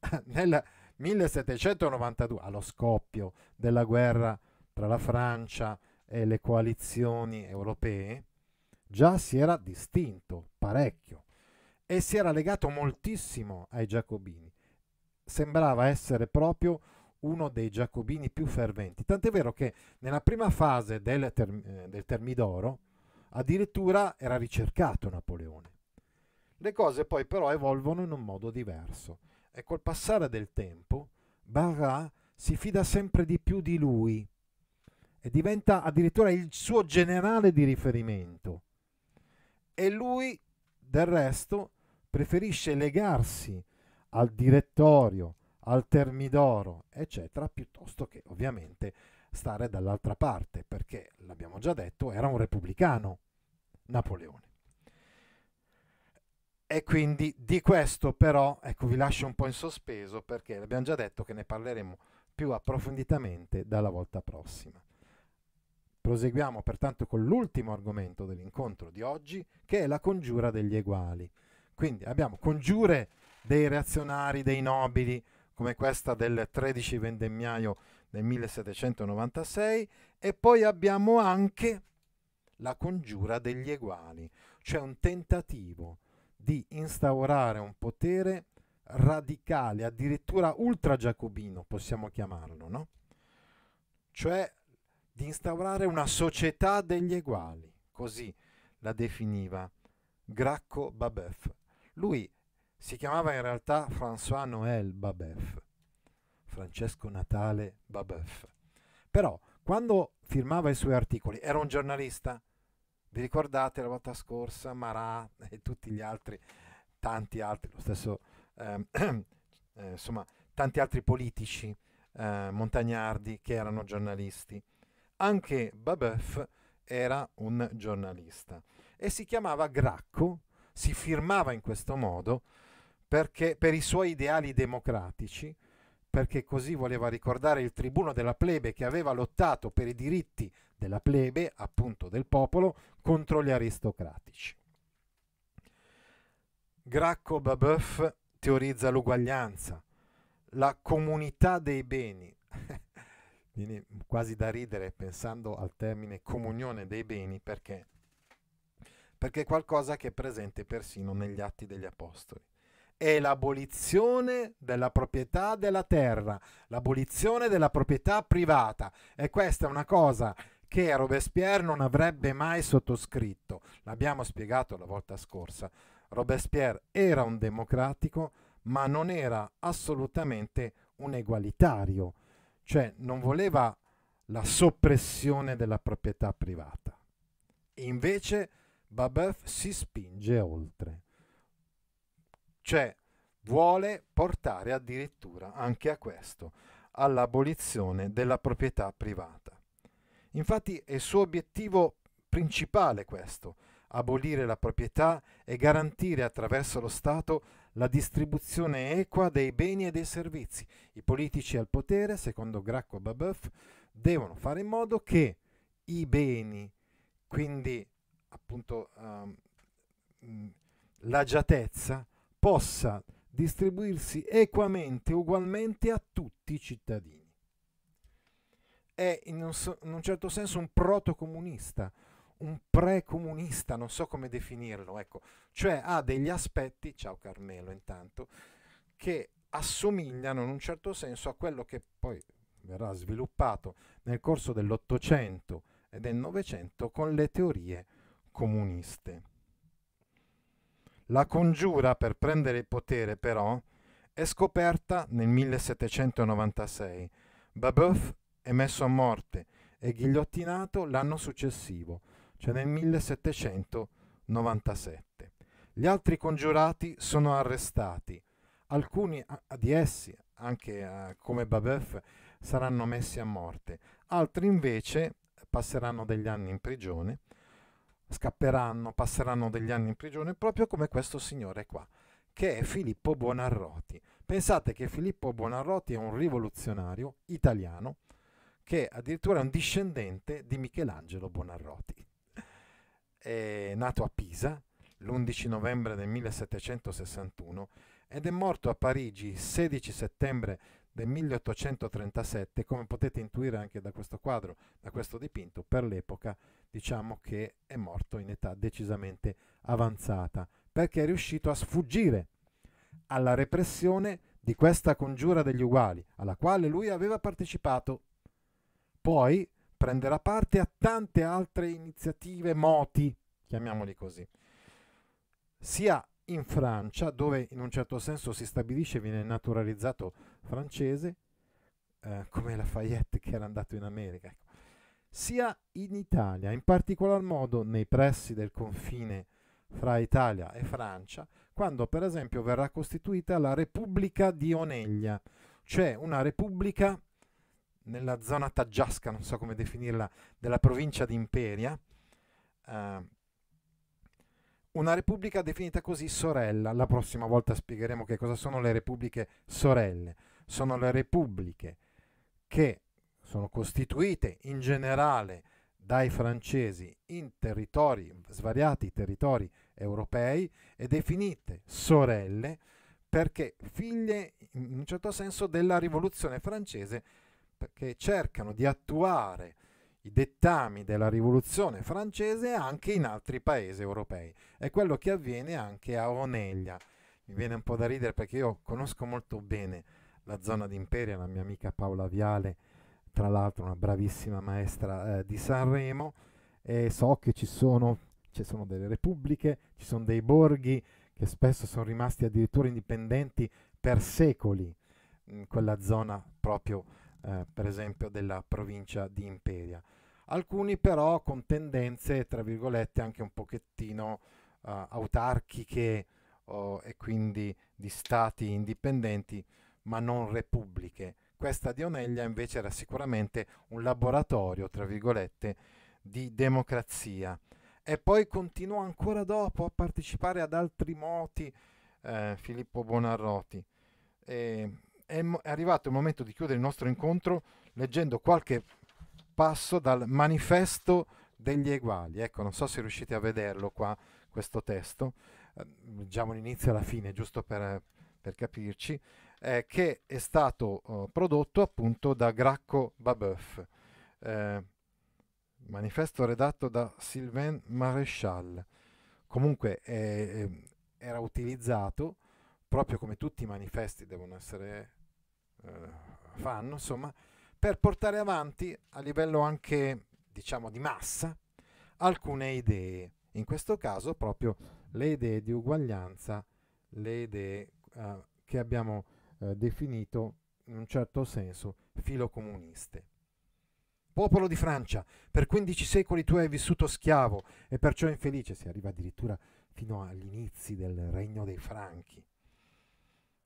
<laughs> nel 1792, allo scoppio della guerra tra la Francia e le coalizioni europee, già si era distinto parecchio e si era legato moltissimo ai giacobini. Sembrava essere proprio uno dei giacobini più ferventi. Tant'è vero che nella prima fase del, ter- eh, del Termidoro addirittura era ricercato Napoleone. Le cose poi però evolvono in un modo diverso e col passare del tempo Barra si fida sempre di più di lui e diventa addirittura il suo generale di riferimento. E lui, del resto, preferisce legarsi al direttorio al termidoro, eccetera, piuttosto che ovviamente stare dall'altra parte, perché l'abbiamo già detto, era un repubblicano Napoleone. E quindi di questo però, ecco, vi lascio un po' in sospeso perché abbiamo già detto che ne parleremo più approfonditamente dalla volta prossima. Proseguiamo pertanto con l'ultimo argomento dell'incontro di oggi, che è la congiura degli eguali. Quindi abbiamo congiure dei reazionari, dei nobili, come questa del 13 vendemmiaio del 1796 e poi abbiamo anche la congiura degli eguali, cioè un tentativo di instaurare un potere radicale, addirittura ultra giacobino, possiamo chiamarlo, no? cioè di instaurare una società degli eguali, così la definiva Gracco Babeuf. Lui si chiamava in realtà François Noël Babeuf, Francesco Natale Babeuf. Però quando firmava i suoi articoli era un giornalista. Vi ricordate la volta scorsa Marat e tutti gli altri, tanti altri, lo stesso, eh, <clears throat> eh, insomma, tanti altri politici, eh, montagnardi che erano giornalisti. Anche Babeuf era un giornalista e si chiamava Gracco, si firmava in questo modo perché, per i suoi ideali democratici, perché così voleva ricordare il tribuno della plebe che aveva lottato per i diritti della plebe, appunto del popolo, contro gli aristocratici. Gracco Babeuf teorizza l'uguaglianza, la comunità dei beni. <laughs> Viene quasi da ridere pensando al termine comunione dei beni perché, perché è qualcosa che è presente persino negli atti degli apostoli è l'abolizione della proprietà della terra, l'abolizione della proprietà privata. E questa è una cosa che Robespierre non avrebbe mai sottoscritto. L'abbiamo spiegato la volta scorsa. Robespierre era un democratico, ma non era assolutamente un egualitario, cioè non voleva la soppressione della proprietà privata. Invece Babeuf si spinge oltre. Cioè vuole portare addirittura anche a questo, all'abolizione della proprietà privata. Infatti è il suo obiettivo principale questo, abolire la proprietà e garantire attraverso lo Stato la distribuzione equa dei beni e dei servizi. I politici al potere, secondo Gracco Babeuf, devono fare in modo che i beni, quindi appunto um, l'agiatezza, possa distribuirsi equamente, ugualmente a tutti i cittadini. È in un, so, in un certo senso un protocomunista, un precomunista, non so come definirlo, ecco, cioè ha degli aspetti, ciao Carmelo intanto, che assomigliano in un certo senso a quello che poi verrà sviluppato nel corso dell'Ottocento e del Novecento con le teorie comuniste. La congiura per prendere il potere, però, è scoperta nel 1796. Babeuf è messo a morte e ghigliottinato l'anno successivo, cioè nel 1797. Gli altri congiurati sono arrestati. Alcuni di essi, anche eh, come Babeuf, saranno messi a morte. Altri invece passeranno degli anni in prigione scapperanno, passeranno degli anni in prigione, proprio come questo signore qua, che è Filippo Buonarroti. Pensate che Filippo Buonarroti è un rivoluzionario italiano che addirittura è un discendente di Michelangelo Buonarroti. È nato a Pisa l'11 novembre del 1761 ed è morto a Parigi il 16 settembre del 1837, come potete intuire anche da questo quadro, da questo dipinto, per l'epoca diciamo che è morto in età decisamente avanzata, perché è riuscito a sfuggire alla repressione di questa congiura degli uguali, alla quale lui aveva partecipato. Poi prenderà parte a tante altre iniziative moti, chiamiamoli così, sia in Francia, dove in un certo senso si stabilisce, viene naturalizzato francese, eh, come Lafayette che era andato in America, ecco. sia in Italia, in particolar modo nei pressi del confine fra Italia e Francia, quando per esempio verrà costituita la Repubblica di Oneglia, cioè una repubblica nella zona taggiasca, non so come definirla, della provincia di Imperia, eh, una repubblica definita così sorella, la prossima volta spiegheremo che cosa sono le repubbliche sorelle, sono le repubbliche che sono costituite in generale dai francesi in territori, svariati territori europei e definite sorelle perché figlie in un certo senso della rivoluzione francese perché cercano di attuare i dettami della rivoluzione francese anche in altri paesi europei. È quello che avviene anche a Oneglia. Mi viene un po' da ridere perché io conosco molto bene la zona di Imperia, la mia amica Paola Viale, tra l'altro una bravissima maestra eh, di Sanremo, e so che ci sono, ci sono delle repubbliche, ci sono dei borghi che spesso sono rimasti addirittura indipendenti per secoli, in quella zona proprio eh, per esempio della provincia di Imperia. Alcuni però con tendenze, tra virgolette, anche un pochettino eh, autarchiche oh, e quindi di stati indipendenti, ma non repubbliche. Questa di Oneglia invece era sicuramente un laboratorio, tra virgolette, di democrazia. E poi continuò ancora dopo a partecipare ad altri moti eh, Filippo Bonarroti. E, è, è arrivato il momento di chiudere il nostro incontro leggendo qualche passo dal manifesto degli eguali. Ecco, non so se riuscite a vederlo qua, questo testo. Eh, leggiamo l'inizio alla fine, giusto per, per capirci eh, che è stato eh, prodotto appunto da Gracco Babeuf. Eh, manifesto redatto da Sylvain Maréchal. Comunque era utilizzato proprio come tutti i manifesti devono essere eh, fanno, insomma, per portare avanti a livello anche diciamo di massa alcune idee. In questo caso proprio le idee di uguaglianza, le idee eh, che abbiamo eh, definito in un certo senso filocomuniste. Popolo di Francia, per 15 secoli tu hai vissuto schiavo e perciò infelice, si arriva addirittura fino agli inizi del regno dei Franchi,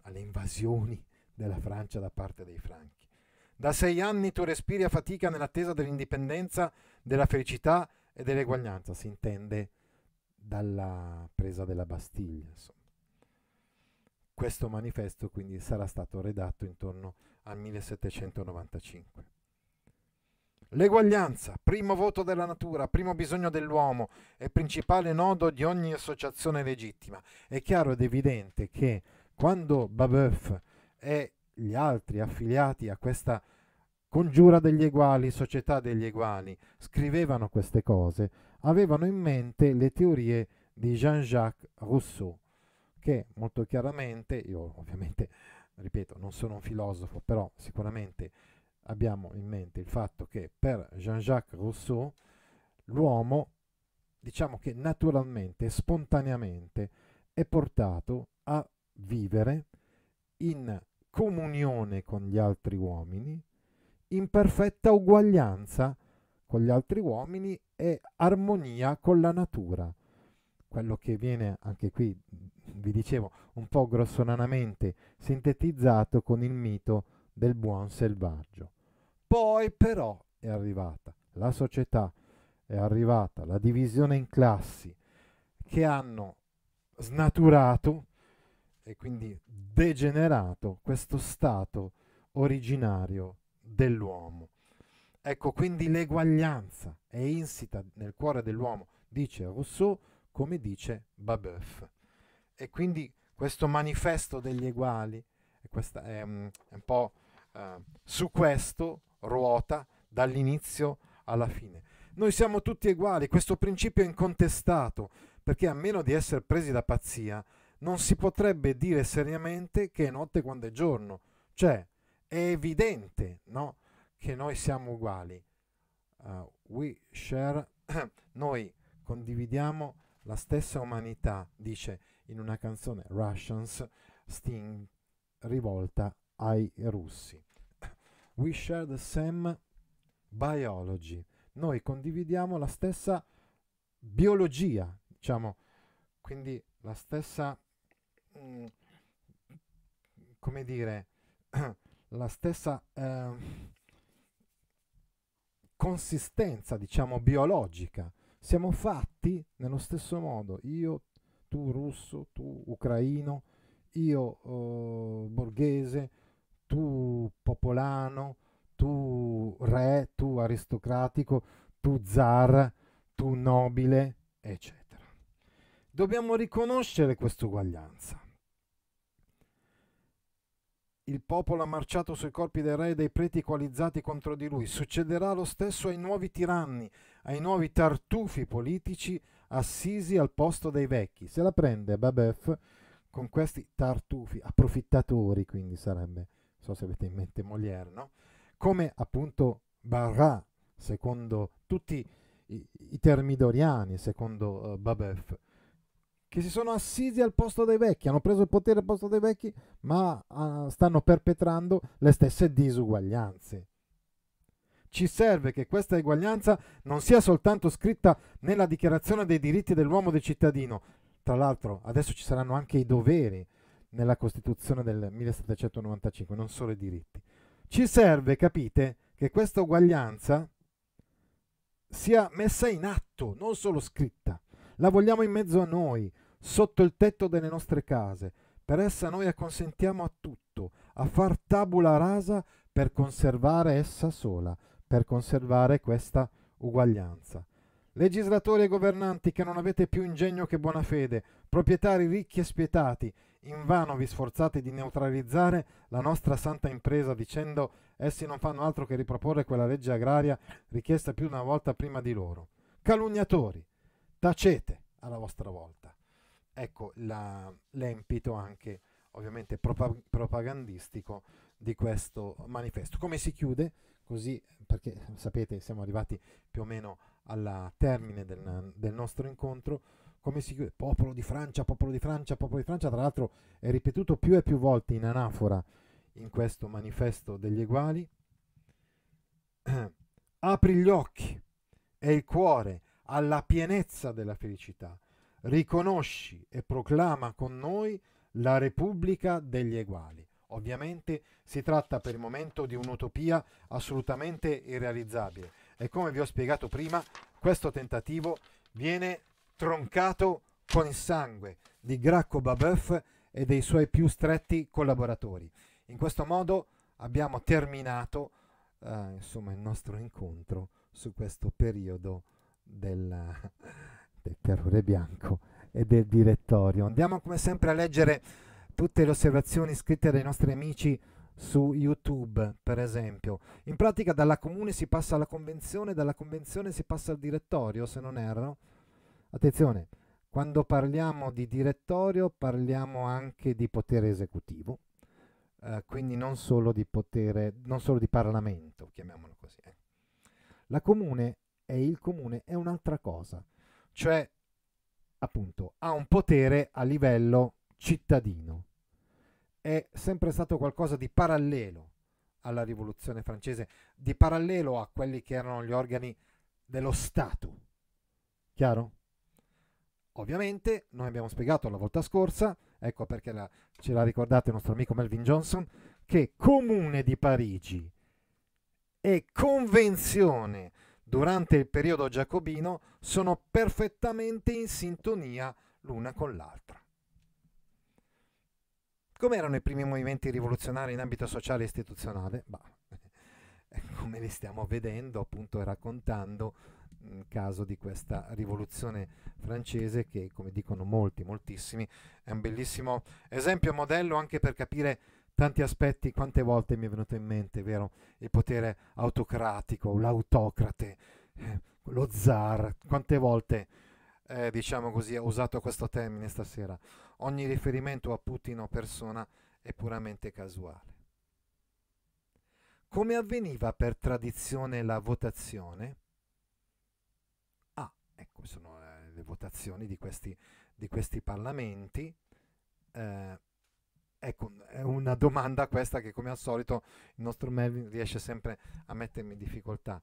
alle invasioni della Francia da parte dei Franchi. Da sei anni tu respiri a fatica nell'attesa dell'indipendenza, della felicità e dell'eguaglianza, si intende dalla presa della Bastiglia. Insomma. Questo manifesto quindi sarà stato redatto intorno al 1795. L'eguaglianza, primo voto della natura, primo bisogno dell'uomo e principale nodo di ogni associazione legittima. È chiaro ed evidente che quando Babeuf e gli altri affiliati a questa congiura degli eguali, società degli eguali, scrivevano queste cose, avevano in mente le teorie di Jean-Jacques Rousseau che molto chiaramente, io ovviamente, ripeto, non sono un filosofo, però sicuramente abbiamo in mente il fatto che per Jean-Jacques Rousseau l'uomo, diciamo che naturalmente, spontaneamente, è portato a vivere in comunione con gli altri uomini, in perfetta uguaglianza con gli altri uomini e armonia con la natura quello che viene anche qui, mhmm, vi dicevo, un po' grossolanamente sintetizzato con il mito del buon selvaggio. Poi però è arrivata la società, è arrivata la divisione in classi che hanno snaturato e quindi degenerato questo stato originario dell'uomo. Ecco, quindi l'eguaglianza è insita nel cuore dell'uomo, dice Rousseau, come dice Babeuf. E quindi questo manifesto degli uguali, questa, è, un, mm, è un po' eh, su questo ruota dall'inizio alla fine. Noi siamo tutti uguali, questo principio è incontestato, perché a meno di essere presi da pazzia, non si potrebbe dire seriamente che è notte quando è giorno. Cioè, è evidente no? che noi siamo uguali. Uh, we share, <coughs> noi condividiamo la stessa umanità, dice in una canzone Russians, Sting rivolta ai russi. <laughs> We share the same biology. Noi condividiamo la stessa biologia, diciamo, quindi la stessa, mh, mm, come dire, <clears throat> la stessa eh, consistenza, diciamo, biologica. Siamo fatti nello stesso modo, io, tu russo, tu ucraino, io eh, borghese, tu popolano, tu re, tu aristocratico, tu zar, tu nobile, eccetera. Dobbiamo riconoscere questa uguaglianza. Il popolo ha marciato sui corpi dei re e dei preti equalizzati contro di lui. Succederà lo stesso ai nuovi tiranni, ai nuovi tartufi politici assisi al posto dei vecchi. Se la prende Babef con questi tartufi, approfittatori quindi sarebbe, so se avete in mente Molière, no? Come appunto Barra, secondo tutti i, i termidoriani, secondo uh, Babef che si sono assisi al posto dei vecchi, hanno preso il potere al posto dei vecchi, ma uh, stanno perpetrando le stesse disuguaglianze. Ci serve che questa eguaglianza non sia soltanto scritta nella dichiarazione dei diritti dell'uomo e del cittadino, tra l'altro adesso ci saranno anche i doveri nella Costituzione del 1795, non solo i diritti. Ci serve, capite, che questa uguaglianza sia messa in atto, non solo scritta. La vogliamo in mezzo a noi, sotto il tetto delle nostre case. Per essa noi acconsentiamo a tutto, a far tabula rasa per conservare essa sola, per conservare questa uguaglianza. Legislatori e governanti che non avete più ingegno che buona fede, proprietari ricchi e spietati, invano vi sforzate di neutralizzare la nostra santa impresa dicendo essi non fanno altro che riproporre quella legge agraria richiesta più di una volta prima di loro. Calunniatori! tacete alla vostra volta. Ecco la, l'empito anche ovviamente propag- propagandistico di questo manifesto. Come si chiude? Così, perché sapete, siamo arrivati più o meno al termine del, del, nostro incontro. Come si chiude? Popolo di Francia, popolo di Francia, popolo di Francia. Tra l'altro è ripetuto più e più volte in anafora in questo manifesto degli eguali. <clears throat> Apri gli occhi e il cuore alla pienezza della felicità. Riconosci e proclama con noi la Repubblica degli Eguali. Ovviamente si tratta per il momento di un'utopia assolutamente irrealizzabile e come vi ho spiegato prima, questo tentativo viene troncato con il sangue di Gracco Babeuf e dei suoi più stretti collaboratori. In questo modo abbiamo terminato eh, insomma, il nostro incontro su questo periodo della, del terrore bianco e del direttorio. Andiamo come sempre a leggere tutte le osservazioni scritte dai nostri amici su YouTube, per esempio. In pratica dalla comune si passa alla convenzione, dalla convenzione si passa al direttorio, se non erro. Attenzione, quando parliamo di direttorio parliamo anche di potere esecutivo, eh, quindi non solo di potere, non solo di Parlamento, chiamiamolo così. Eh. La comune e il comune è un'altra cosa, cioè appunto ha un potere a livello cittadino. È sempre stato qualcosa di parallelo alla rivoluzione francese, di parallelo a quelli che erano gli organi dello Stato. Chiaro? Ovviamente, noi abbiamo spiegato la volta scorsa, ecco perché la, ce l'ha ricordato il nostro amico Melvin Johnson, che Comune di Parigi e Convenzione durante il periodo giacobino sono perfettamente in sintonia l'una con l'altra. Come erano i primi movimenti rivoluzionari in ambito sociale e istituzionale? Bah, <laughs> come li stiamo vedendo appunto e raccontando in caso di questa rivoluzione francese che come dicono molti, moltissimi, è un bellissimo esempio modello anche per capire tanti aspetti, quante volte mi è venuto in mente, vero, il potere autocratico, l'autocrate, eh, lo zar, quante volte, eh, diciamo così, ho usato questo termine stasera. Ogni riferimento a Putin o persona è puramente casuale. Come avveniva per tradizione la votazione? Ah, ecco, sono eh, le votazioni di questi, di questi parlamenti. Eh, Ecco, è una domanda questa che come al solito il nostro Melvin riesce sempre a mettermi in difficoltà.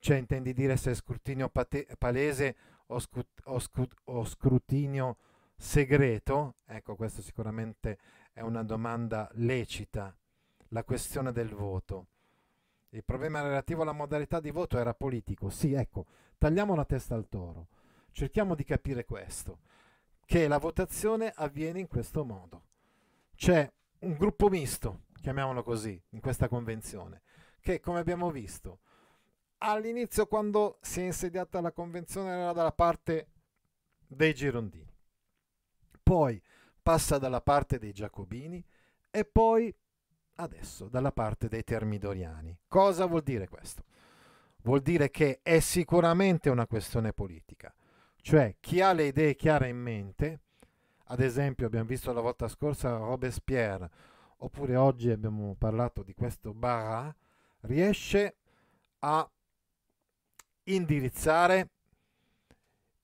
Cioè, intendi dire se è scrutinio palese o, scu o, scu o scrutinio segreto? Ecco, questa sicuramente è una domanda lecita. La questione del voto. Il problema relativo alla modalità di voto era politico. Sì, ecco, tagliamo la testa al toro. Cerchiamo di capire questo, che la votazione avviene in questo modo c'è un gruppo misto, chiamiamolo così, in questa convenzione, che come abbiamo visto, all'inizio quando si è insediata la convenzione era dalla parte dei girondini, poi passa dalla parte dei giacobini e poi adesso dalla parte dei termidoriani. Cosa vuol dire questo? Vuol dire che è sicuramente una questione politica, cioè chi ha le idee chiare in mente ad esempio abbiamo visto la volta scorsa Robespierre, oppure oggi abbiamo parlato di questo Barra, riesce a indirizzare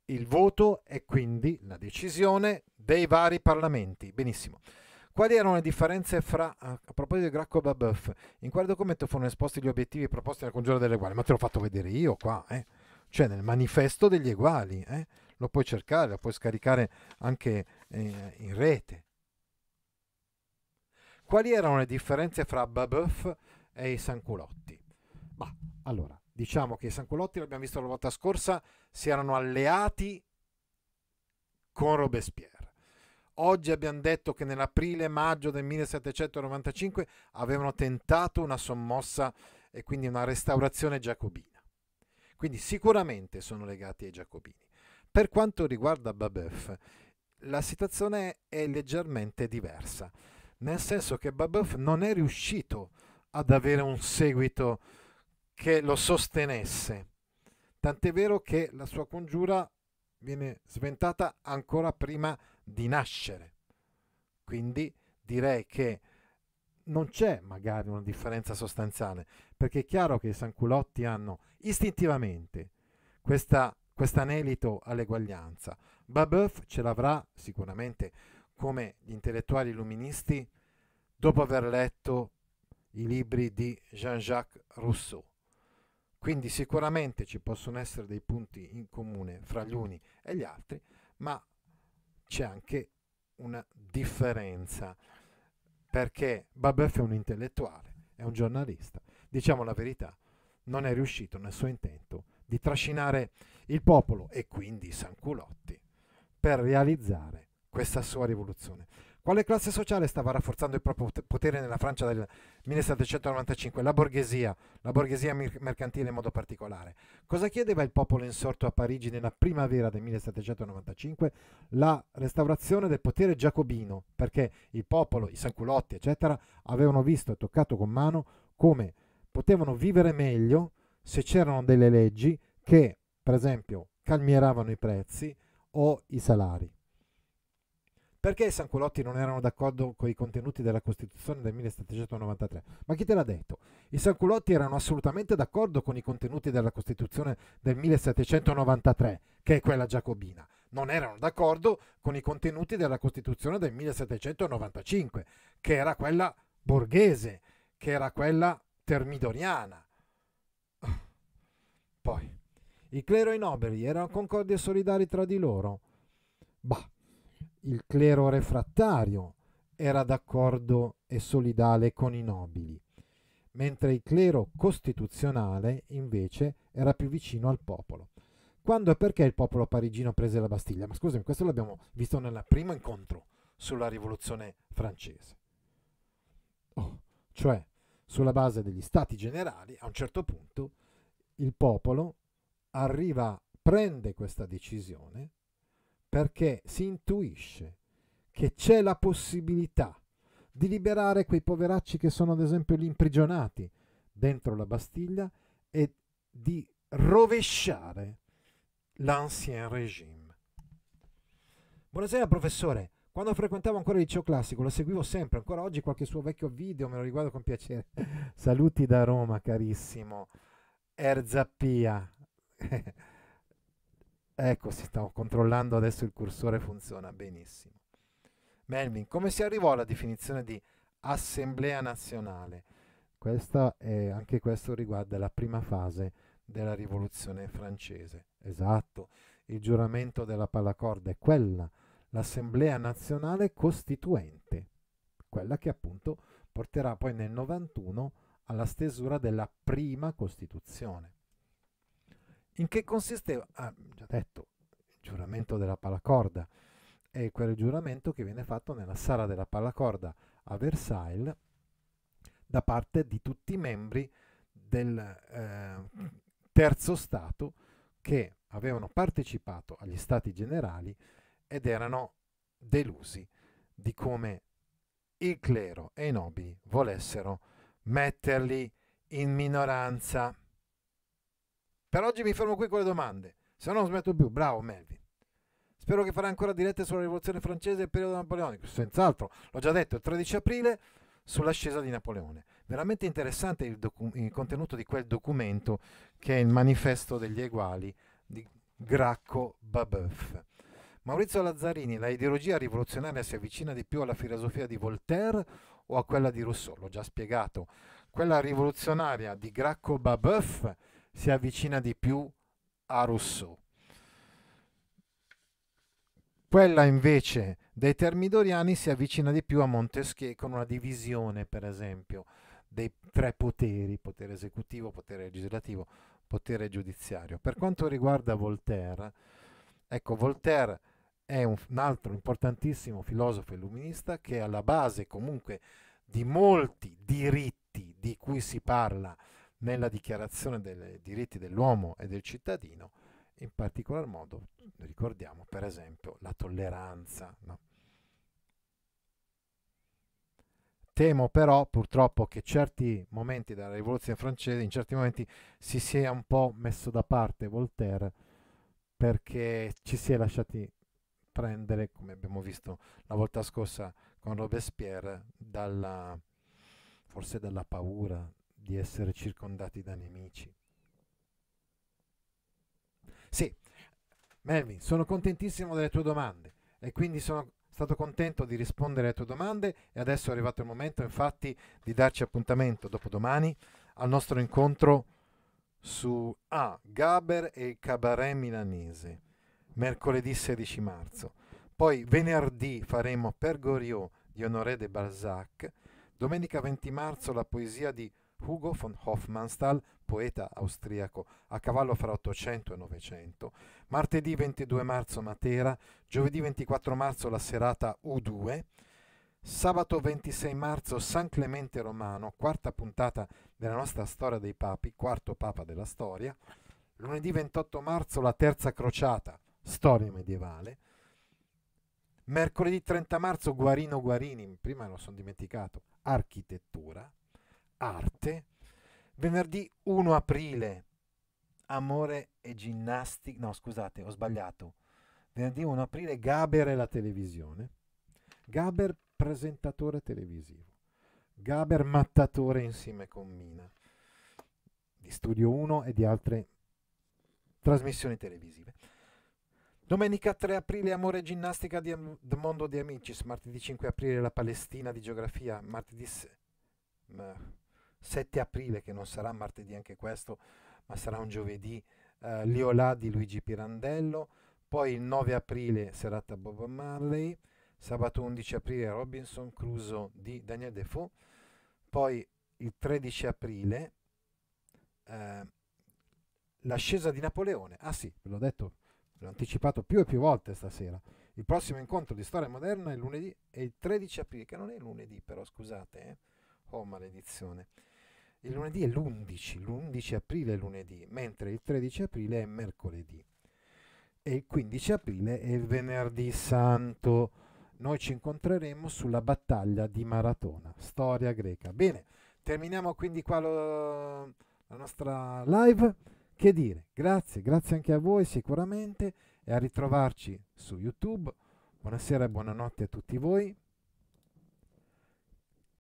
il voto e quindi la decisione dei vari parlamenti. Benissimo. Quali erano le differenze fra, a proposito di Gracco Babeuf, in quale documento furono esposti gli obiettivi proposti nel congiuro delle uguali? Ma te l'ho fatto vedere io qua, eh? cioè nel manifesto degli uguali, eh? lo puoi cercare, lo puoi scaricare anche eh, in rete. Quali erano le differenze fra Babeuf e i Sanculotti? Ma allora, diciamo che i Sanculotti, l'abbiamo visto la volta scorsa, si erano alleati con Robespierre. Oggi abbiamo detto che nell'aprile-maggio del 1795 avevano tentato una sommossa e quindi una restaurazione giacobina. Quindi sicuramente sono legati ai giacobini. Per quanto riguarda Babeuf, la situazione è leggermente diversa, nel senso che Babeuf non è riuscito ad avere un seguito che lo sostenesse, tant'è vero che la sua congiura viene sventata ancora prima di nascere. Quindi direi che non c'è magari una differenza sostanziale, perché è chiaro che i Sanculotti hanno istintivamente questa, quest'anelito all'eguaglianza, Babeuf ce l'avrà sicuramente come gli intellettuali illuministi dopo aver letto i libri di Jean-Jacques Rousseau. Quindi sicuramente ci possono essere dei punti in comune fra gli uni e gli altri, ma c'è anche una differenza, perché Babeuf è un intellettuale, è un giornalista, diciamo la verità, non è riuscito nel suo intento di trascinare il popolo e quindi Sanculotti per realizzare questa sua rivoluzione. Quale classe sociale stava rafforzando il proprio potere nella Francia del 1795? La borghesia, la borghesia mercantile in modo particolare. Cosa chiedeva il popolo insorto a Parigi nella primavera del 1795? La restaurazione del potere giacobino, perché il popolo, i sanculotti, eccetera, avevano visto e toccato con mano come potevano vivere meglio se c'erano delle leggi che, per esempio, calmieravano i prezzi, o i salari. Perché i Sanculotti non erano d'accordo con i contenuti della Costituzione del 1793? Ma chi te l'ha detto? I Sanculotti erano assolutamente d'accordo con i contenuti della Costituzione del 1793, che è quella giacobina. Non erano d'accordo con i contenuti della Costituzione del 1795, che era quella borghese, che era quella termidoriana. Poi. Il clero e i nobili erano concordi e solidari tra di loro. Bah, il clero refrattario era d'accordo e solidale con i nobili, mentre il clero costituzionale invece era più vicino al popolo. Quando e perché il popolo parigino prese la Bastiglia? Ma scusami, questo l'abbiamo visto nel primo incontro sulla rivoluzione francese. Oh, cioè, sulla base degli stati generali, a un certo punto il popolo arriva, prende questa decisione perché si intuisce che c'è la possibilità di liberare quei poveracci che sono ad esempio lì imprigionati dentro la Bastiglia e di rovesciare l'ancien regime. Buonasera professore, quando frequentavo ancora il liceo classico lo seguivo sempre, ancora oggi qualche suo vecchio video me lo riguardo con piacere. <laughs> Saluti da Roma carissimo, Erzappia, <laughs> ecco, si stavo controllando adesso il cursore funziona benissimo. Melvin, come si arrivò alla definizione di assemblea nazionale? Questa è, anche questo riguarda la prima fase della rivoluzione francese. Esatto, il giuramento della pallacorda è quella, l'assemblea nazionale costituente, quella che appunto porterà poi nel 91 alla stesura della prima Costituzione in che consisteva, ah, mm, già detto, il giuramento della palacorda, è quel giuramento che viene fatto nella sala della palacorda a Versailles da parte di tutti i membri del eh, terzo Stato che avevano partecipato agli Stati Generali ed erano delusi di come il clero e i nobili volessero metterli in minoranza. Per oggi mi fermo qui con le domande, se no non smetto più. Bravo Melvin. Spero che farà ancora dirette sulla rivoluzione francese e il periodo napoleonico. Senz'altro, l'ho già detto, il 13 aprile sull'ascesa di Napoleone. Veramente interessante il, il, contenuto di quel documento che è il manifesto degli eguali di Gracco Babeuf. Maurizio Lazzarini, la ideologia rivoluzionaria si avvicina di più alla filosofia di Voltaire o a quella di Rousseau? L'ho già spiegato. Quella rivoluzionaria di Gracco Babeuf si avvicina di più a Rousseau. Quella invece dei termidoriani si avvicina di più a Montesquieu con una divisione, per esempio, dei tre poteri, potere esecutivo, potere legislativo, potere giudiziario. Per quanto riguarda Voltaire, ecco, Voltaire è un, un altro importantissimo filosofo illuminista che è alla base comunque di molti diritti di cui si parla nella dichiarazione dei diritti dell'uomo e del cittadino, in particolar modo ricordiamo per esempio la tolleranza. No? Temo però purtroppo che certi momenti della rivoluzione francese, in certi momenti si sia un po' messo da parte Voltaire perché ci si è lasciati prendere, come abbiamo visto la volta scorsa con Robespierre, dalla, forse dalla paura, di essere circondati da nemici. Sì, Melvin, sono contentissimo delle tue domande e quindi sono stato contento di rispondere alle tue domande e adesso è arrivato il momento infatti di darci appuntamento dopodomani al nostro incontro su A. Ah, Gaber e il Cabaret Milanese, mercoledì 16 marzo. Poi venerdì faremo Per Goriot di Honoré de Balzac, domenica 20 marzo la poesia di Hugo von Hofmannsthal, poeta austriaco a cavallo fra 800 e 900, martedì 22 marzo Matera, giovedì 24 marzo la serata U2, sabato 26 marzo San Clemente Romano, quarta puntata della nostra storia dei papi, quarto papa della storia, lunedì 28 marzo la terza crociata, storia medievale, mercoledì 30 marzo Guarino Guarini, prima lo sono dimenticato, architettura, Art, 7, venerdì 1 aprile, Amore e ginnastica, no scusate, ho sbagliato, venerdì 1 aprile Gaber e la televisione, Gaber presentatore televisivo, Gaber mattatore insieme con Mina, di Studio 1 e di altre trasmissioni televisive. Domenica 3 aprile Amore e ginnastica di Am- Mondo di Amicis, martedì 5 aprile la Palestina di geografia, martedì... Se- 7 aprile, che non sarà martedì anche questo, ma sarà un giovedì, eh, Liolà di Luigi Pirandello, poi il 9 aprile serata Bob Marley, sabato 11 aprile Robinson Crusoe di Daniel Defoe, poi il 13 aprile eh, l'ascesa di Napoleone, ah sì, ve l'ho detto, l'ho anticipato più e più volte stasera, il prossimo incontro di storia moderna è lunedì, è il 13 aprile, che non è lunedì però, scusate, eh? oh maledizione. Il lunedì è l'11, l'11 aprile è lunedì, mentre il 13 aprile è mercoledì. E il 15 aprile è il venerdì santo. Noi ci incontreremo sulla battaglia di Maratona, storia greca. Bene, terminiamo quindi qua lo, la nostra live. Che dire, grazie, grazie anche a voi sicuramente e a ritrovarci su YouTube. Buonasera e buonanotte a tutti voi.